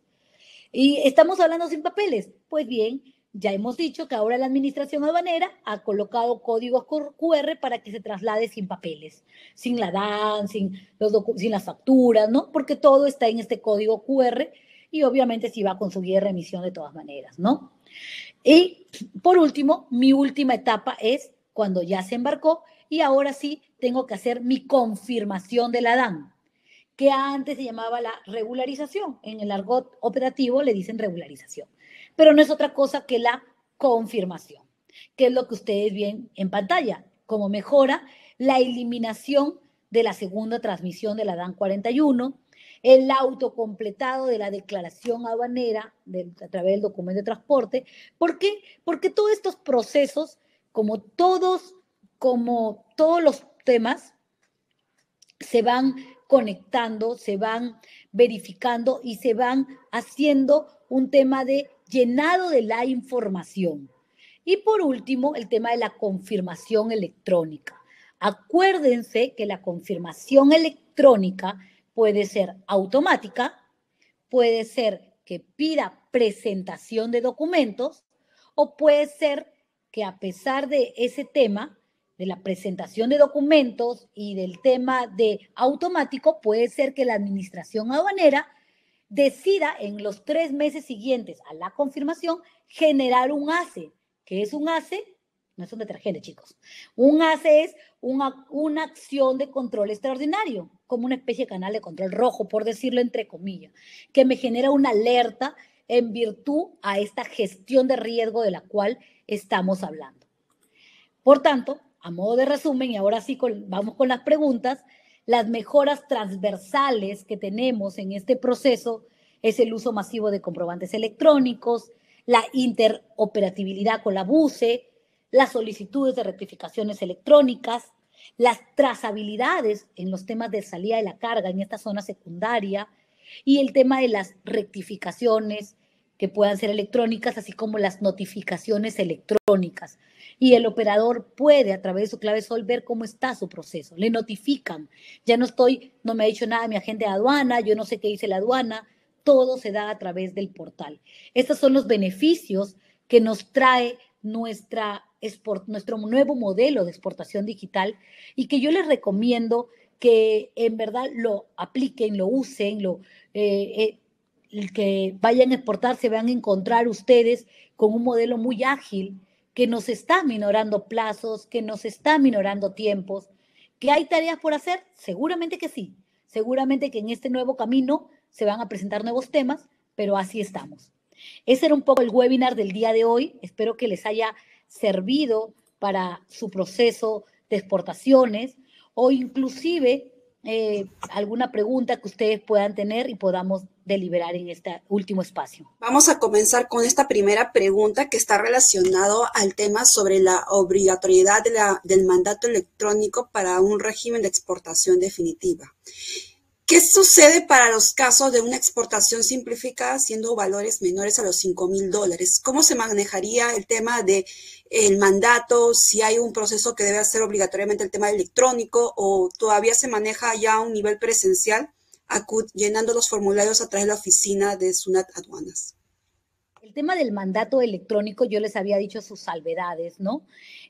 Y estamos hablando sin papeles. Pues bien, ya hemos dicho que ahora la administración aduanera ha colocado códigos QR para que se traslade sin papeles, sin la DAN, sin, los sin las facturas, ¿no? Porque todo está en este código QR y obviamente si va a conseguir remisión de todas maneras, ¿no? Y por último, mi última etapa es cuando ya se embarcó y ahora sí tengo que hacer mi confirmación de la DAN, que antes se llamaba la regularización. En el argot operativo le dicen regularización pero no es otra cosa que la confirmación, que es lo que ustedes ven en pantalla, como mejora la eliminación de la segunda transmisión de la DAN 41, el autocompletado de la declaración aduanera a través del documento de transporte. ¿Por qué? Porque todos estos procesos, como todos, como todos los temas, se van conectando, se van verificando y se van haciendo un tema de llenado de la información. Y por último, el tema de la confirmación electrónica. Acuérdense que la confirmación electrónica puede ser automática, puede ser que pida presentación de documentos o puede ser que a pesar de ese tema, de la presentación de documentos y del tema de automático, puede ser que la administración aduanera decida en los tres meses siguientes a la confirmación generar un ACE. que es un ACE? No es un detergente, chicos. Un ACE es una, acción de control extraordinario, como una especie de canal de control rojo, por decirlo entre comillas, que me genera una alerta en virtud a esta gestión de riesgo de la cual estamos hablando. Por tanto, a modo de resumen, y ahora sí vamos con las preguntas, las mejoras transversales que tenemos en este proceso es el uso masivo de comprobantes electrónicos, la interoperabilidad con la BUCE, las solicitudes de rectificaciones electrónicas, las trazabilidades en los temas de salida de la carga en esta zona secundaria y el tema de las rectificaciones que puedan ser electrónicas, así como las notificaciones electrónicas y el operador puede a través de su clave sol ver cómo está su proceso. Le notifican, ya no estoy, no me ha dicho nada mi agente de aduana, yo no sé qué dice la aduana, todo se da a través del portal. Estos son los beneficios que nos trae nuestra, nuestro nuevo modelo de exportación digital y que yo les recomiendo que en verdad lo apliquen, lo usen, lo, eh, eh, que vayan a exportar, se van a encontrar ustedes con un modelo muy ágil que nos está minorando plazos, que nos está minorando tiempos, que hay tareas por hacer, seguramente que sí, seguramente que en este nuevo camino se van a presentar nuevos temas, pero así estamos. Ese era un poco el webinar del día de hoy, espero que les haya servido para su proceso de exportaciones o inclusive eh, alguna pregunta que ustedes puedan tener y podamos deliberar en este último espacio. Vamos a comenzar con esta primera pregunta que está relacionado al tema sobre la obligatoriedad del mandato electrónico para un régimen de exportación definitiva. ¿Qué sucede para los casos de una exportación simplificada siendo valores menores a los 5 mil dólares? ¿Cómo se manejaría el tema del el mandato? Si hay un proceso que debe hacer obligatoriamente el tema electrónico o todavía se maneja ya a un nivel presencial? llenando los formularios a través de la oficina de SUNAT Aduanas. El tema del mandato electrónico, yo les había dicho sus salvedades, ¿no?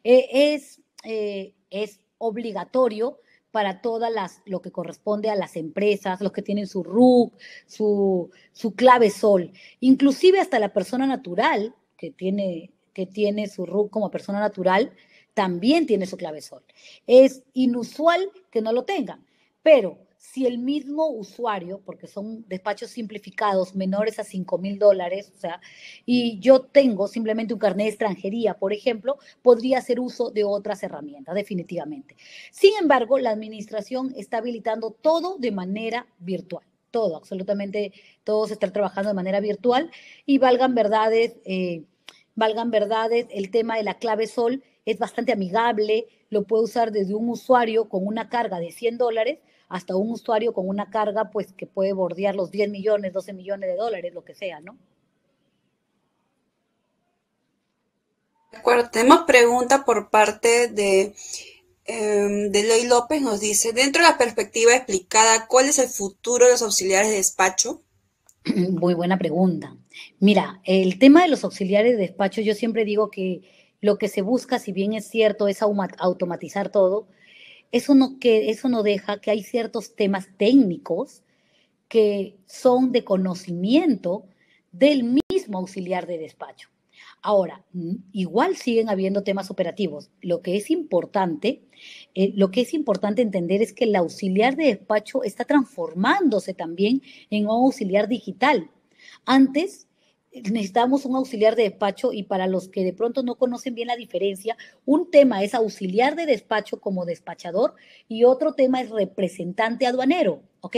Eh, es, eh, es obligatorio para todas las, lo que corresponde a las empresas, los que tienen su RUC, su, su clave sol, inclusive hasta la persona natural que tiene, que tiene su RUC como persona natural, también tiene su clave sol. Es inusual que no lo tengan, pero si el mismo usuario, porque son despachos simplificados menores a 5 mil dólares, o sea, y yo tengo simplemente un carnet de extranjería, por ejemplo, podría hacer uso de otras herramientas, definitivamente. Sin embargo, la administración está habilitando todo de manera virtual todo, absolutamente todos están trabajando de manera virtual y valgan verdades, eh, valgan verdades, el tema de la clave sol es bastante amigable, lo puede usar desde un usuario con una carga de 100 dólares hasta un usuario con una carga pues que puede bordear los 10 millones, 12 millones de dólares, lo que sea, ¿no? De acuerdo, tenemos pregunta por parte de eh, López, nos dice, dentro de la perspectiva explicada, ¿cuál es el futuro de los auxiliares de despacho? Muy buena pregunta. Mira, el tema de los auxiliares de despacho, yo siempre digo que lo que se busca, si bien es cierto, es automatizar todo, eso no, que, eso no deja que hay ciertos temas técnicos que son de conocimiento del mismo auxiliar de despacho. Ahora, mm, igual siguen habiendo temas operativos. Lo que es importante, eh, lo que es importante entender es que el auxiliar de despacho está transformándose también en un auxiliar digital. Antes necesitamos un auxiliar de despacho y para los que de pronto no conocen bien la diferencia, un tema es auxiliar de despacho como despachador y otro tema es representante aduanero, ¿ok?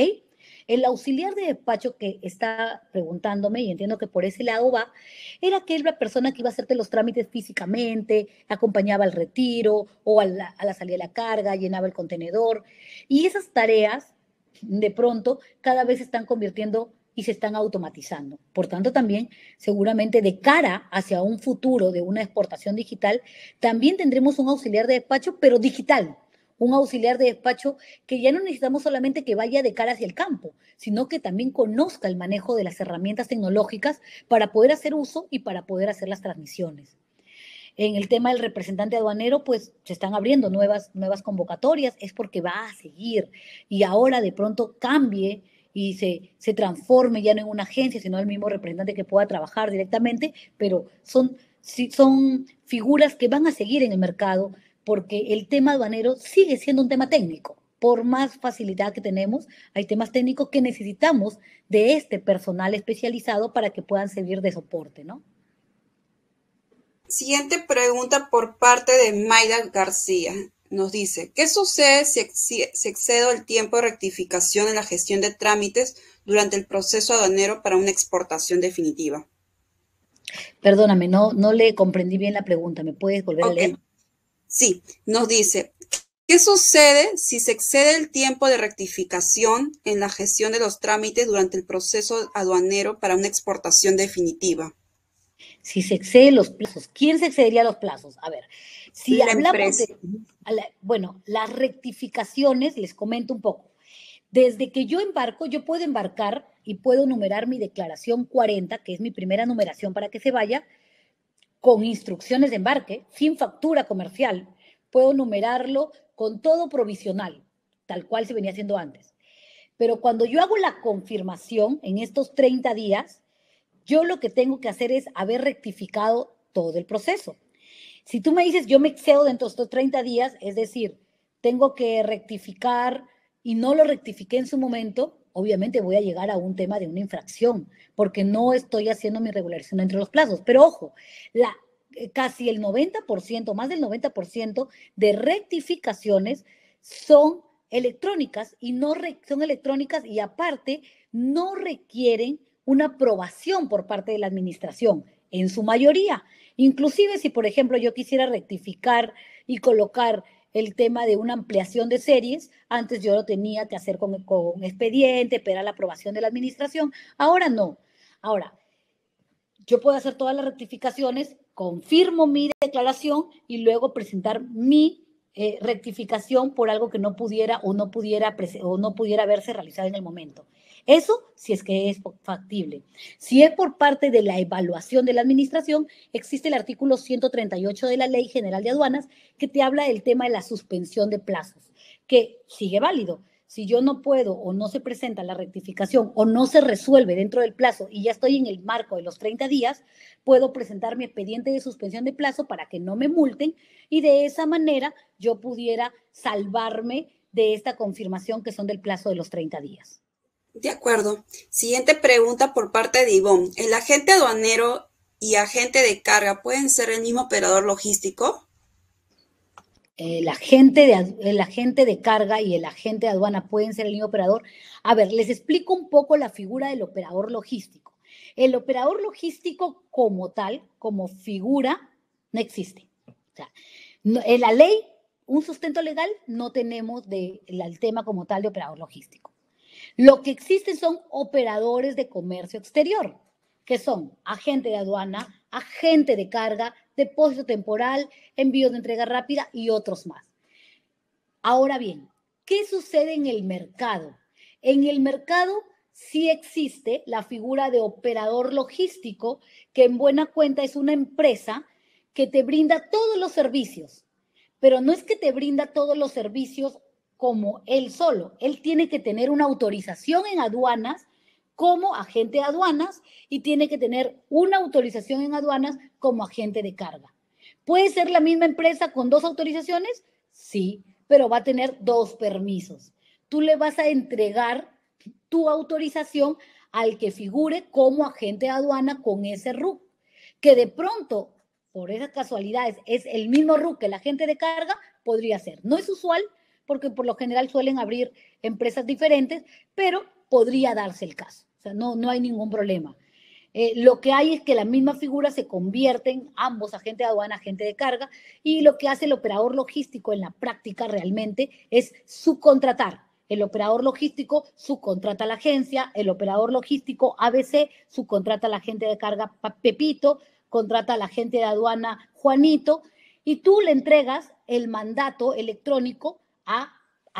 El auxiliar de despacho que está preguntándome, y entiendo que por ese lado va, era aquella persona que iba a hacerte los trámites físicamente, acompañaba al retiro o a la, a la salida de la carga, llenaba el contenedor. Y esas tareas, de pronto, cada vez se están convirtiendo y se están automatizando. Por tanto, también seguramente de cara hacia un futuro de una exportación digital, también tendremos un auxiliar de despacho, pero digital, un auxiliar de despacho que ya no necesitamos solamente que vaya de cara hacia el campo, sino que también conozca el manejo de las herramientas tecnológicas para poder hacer uso y para poder hacer las transmisiones. En el tema del representante aduanero, pues se están abriendo nuevas, nuevas convocatorias, es porque va a seguir y ahora de pronto cambie y se, transforme ya no en una agencia, sino en el mismo representante que pueda trabajar directamente, pero son, son figuras que van a seguir en el mercado porque el tema aduanero sigue siendo un tema técnico. Por más facilidad que tenemos, hay temas técnicos que necesitamos de este personal especializado para que puedan servir de soporte, ¿no? Siguiente pregunta por parte de Maida García nos dice, ¿qué sucede si, se excede el tiempo de rectificación en la gestión de trámites durante el proceso aduanero para una exportación definitiva? Perdóname, no, no le comprendí bien la pregunta. ¿Me puedes volver a leer? Sí, nos dice, ¿qué sucede si se excede el tiempo de rectificación en la gestión de los trámites durante el proceso aduanero para una exportación definitiva? Si se exceden los plazos, ¿quién se excedería los plazos? A ver, si hablamos de, bueno, las rectificaciones, les comento un poco. Desde que yo embarco, yo puedo embarcar y puedo numerar mi declaración 40, que es mi primera numeración para que se vaya, con instrucciones de embarque, sin factura comercial. Puedo numerarlo con todo provisional, tal cual se venía haciendo antes. Pero cuando yo hago la confirmación en estos 30 días, yo lo que tengo que hacer es haber rectificado todo el proceso. Si tú me dices, yo me excedo dentro de estos 30 días, es decir, tengo que rectificar y no lo rectifiqué en su momento, obviamente voy a llegar a un tema de una infracción, porque no estoy haciendo mi regulación entre los plazos. Pero ojo, eh, casi el 90%, más del 90% de rectificaciones son electrónicas y no son electrónicas y aparte no requieren una aprobación por parte de la administración en su mayoría. Inclusive si, por ejemplo, yo quisiera rectificar y colocar el tema de una ampliación de series. Antes yo lo tenía que hacer con, un expediente, esperar la aprobación de la administración. Ahora no. Ahora, yo puedo hacer todas las rectificaciones, confirmo mi declaración y luego presentar mi eh, rectificación por algo que no pudiera o no pudiera, o no pudiera haberse realizado en el momento. Eso si es que es factible. Si es por parte de la evaluación de la administración, existe el artículo 138 de la Ley General de Aduanas que te habla del tema de la suspensión de plazos, que sigue válido. Si yo no puedo o no se presenta la rectificación o no se resuelve dentro del plazo y ya estoy en el marco de los 30 días, puedo presentar mi expediente de suspensión de plazo para que no me multen y de esa manera yo pudiera salvarme de esta confirmación que son del plazo de los 30 días. De acuerdo. Siguiente pregunta por parte de Ivonne. ¿El agente aduanero y agente de carga pueden ser el mismo operador logístico? El agente, de, el agente de carga y el agente de aduana pueden ser el mismo operador. A ver, les explico un poco la figura del operador logístico. El operador logístico como tal, como figura, no existe. O sea, en la ley, un sustento legal, no tenemos de, el tema como tal de operador logístico. Lo que existen son operadores de comercio exterior, que son agente de aduana, agente de carga, depósito temporal, envío de entrega rápida y otros más. Ahora bien, ¿qué sucede en el mercado? En el mercado sí existe la figura de operador logístico, que en buena cuenta es una empresa que te brinda todos los servicios, pero no es que te brinda todos los servicios como él solo. Él tiene que tener una autorización en aduanas como agente de aduanas y tiene que tener una autorización en aduanas como agente de carga. ¿Puede ser la misma empresa con dos autorizaciones? Sí, pero va a tener dos permisos. Tú le vas a entregar tu autorización al que figure como agente de aduana con ese RUC, que de pronto, por esas casualidades, es el mismo RUC que el agente de carga, podría ser. No es usual, porque por lo general suelen abrir empresas diferentes, pero podría darse el caso. O sea, no, no hay ningún problema. Eh, lo que hay es que la misma figura se convierten ambos, agentes de aduana, agente de carga, y lo que hace el operador logístico en la práctica realmente es subcontratar. El operador logístico subcontrata a la agencia, el operador logístico ABC subcontrata a la agente de carga Pepito, contrata a la agente de aduana Juanito, y tú le entregas el mandato electrónico a,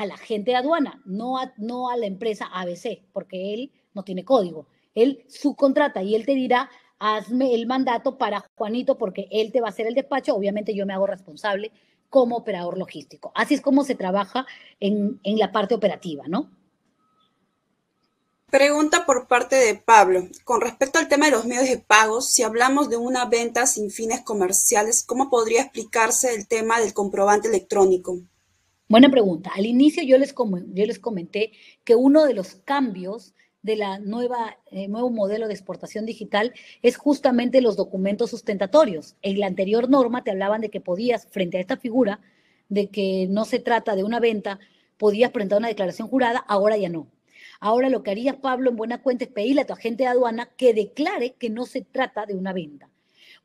la gente de aduana, no a, no a la empresa ABC, porque él no tiene código. Él subcontrata y él te dirá, hazme el mandato para Juanito porque él te va a hacer el despacho. Obviamente yo me hago responsable como operador logístico. Así es como se trabaja en, la parte operativa, ¿no? Pregunta por parte de Pablo. Con respecto al tema de los medios de pagos, si hablamos de una venta sin fines comerciales, ¿cómo podría explicarse el tema del comprobante electrónico? Buena pregunta. Al inicio yo les, yo les comenté que uno de los cambios de la nueva eh, nuevo modelo de exportación digital es justamente los documentos sustentatorios. En la anterior norma te hablaban de que podías, frente a esta figura, de que no se trata de una venta, podías presentar una declaración jurada, ahora ya no. Ahora lo que harías, Pablo, en buena cuenta es pedirle a tu agente de aduana que declare que no se trata de una venta.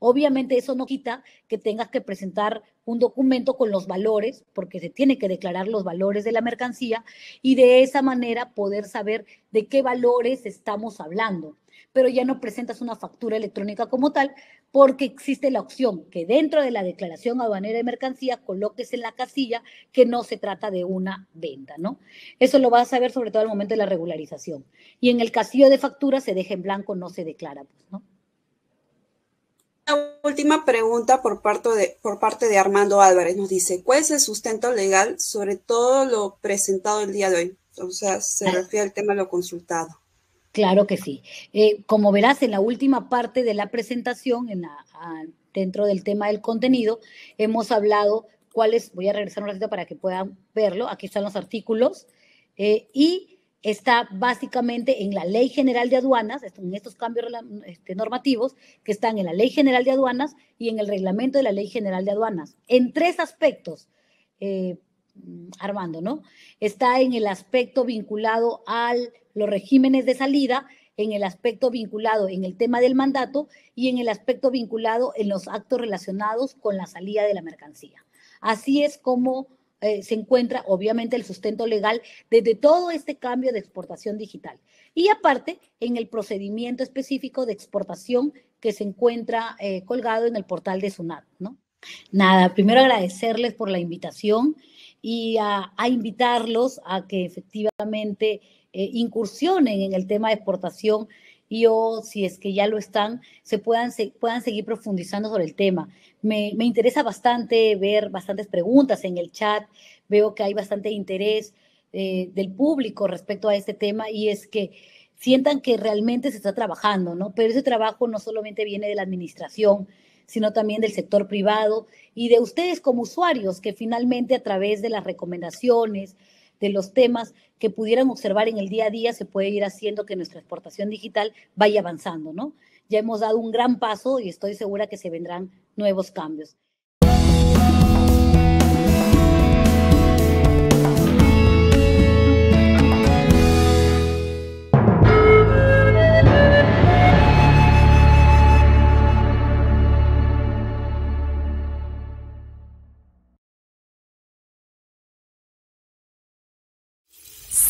Obviamente eso no quita que tengas que presentar un documento con los valores, porque se tiene que declarar los valores de la mercancía y de esa manera poder saber de qué valores estamos hablando. Pero ya no presentas una factura electrónica como tal, porque existe la opción que dentro de la declaración aduanera de mercancía coloques en la casilla que no se trata de una venta, ¿no? Eso lo vas a saber sobre todo al momento de la regularización. Y en el casillo de factura se deja en blanco, no se declara, pues, ¿no? última pregunta por parte, de, Armando Álvarez nos dice, ¿cuál es el sustento legal sobre todo lo presentado el día de hoy? O sea, se ah. refiere al tema de lo consultado. Claro que sí. Eh, como verás en la última parte de la presentación, dentro del tema del contenido, hemos hablado cuáles, voy a regresar un ratito para que puedan verlo, aquí están los artículos, eh, y está básicamente en la Ley General de Aduanas, en estos cambios este, normativos que están en la Ley General de Aduanas y en el reglamento de la Ley General de Aduanas, en tres aspectos, eh, Armando, ¿no? Está en el aspecto vinculado a los regímenes de salida, en el aspecto vinculado en el tema del mandato y en el aspecto vinculado en los actos relacionados con la salida de la mercancía. Así es como eh, se encuentra obviamente el sustento legal desde todo este cambio de exportación digital. Y aparte, en el procedimiento específico de exportación que se encuentra eh, colgado en el portal de SUNAT, ¿no? Nada, primero agradecerles por la invitación y a, invitarlos a que efectivamente eh, incursionen en el tema de exportación y oh, si es que ya lo están, se puedan, puedan seguir profundizando sobre el tema. Me, interesa bastante ver bastantes preguntas en el chat, veo que hay bastante interés eh, del público respecto a este tema y es que sientan que realmente se está trabajando, ¿no? Pero ese trabajo no solamente viene de la administración, sino también del sector privado y de ustedes como usuarios que finalmente a través de las recomendaciones, de los temas, que pudieran observar en el día a día se puede ir haciendo que nuestra exportación digital vaya avanzando, ¿no? Ya hemos dado un gran paso y estoy segura que se vendrán nuevos cambios.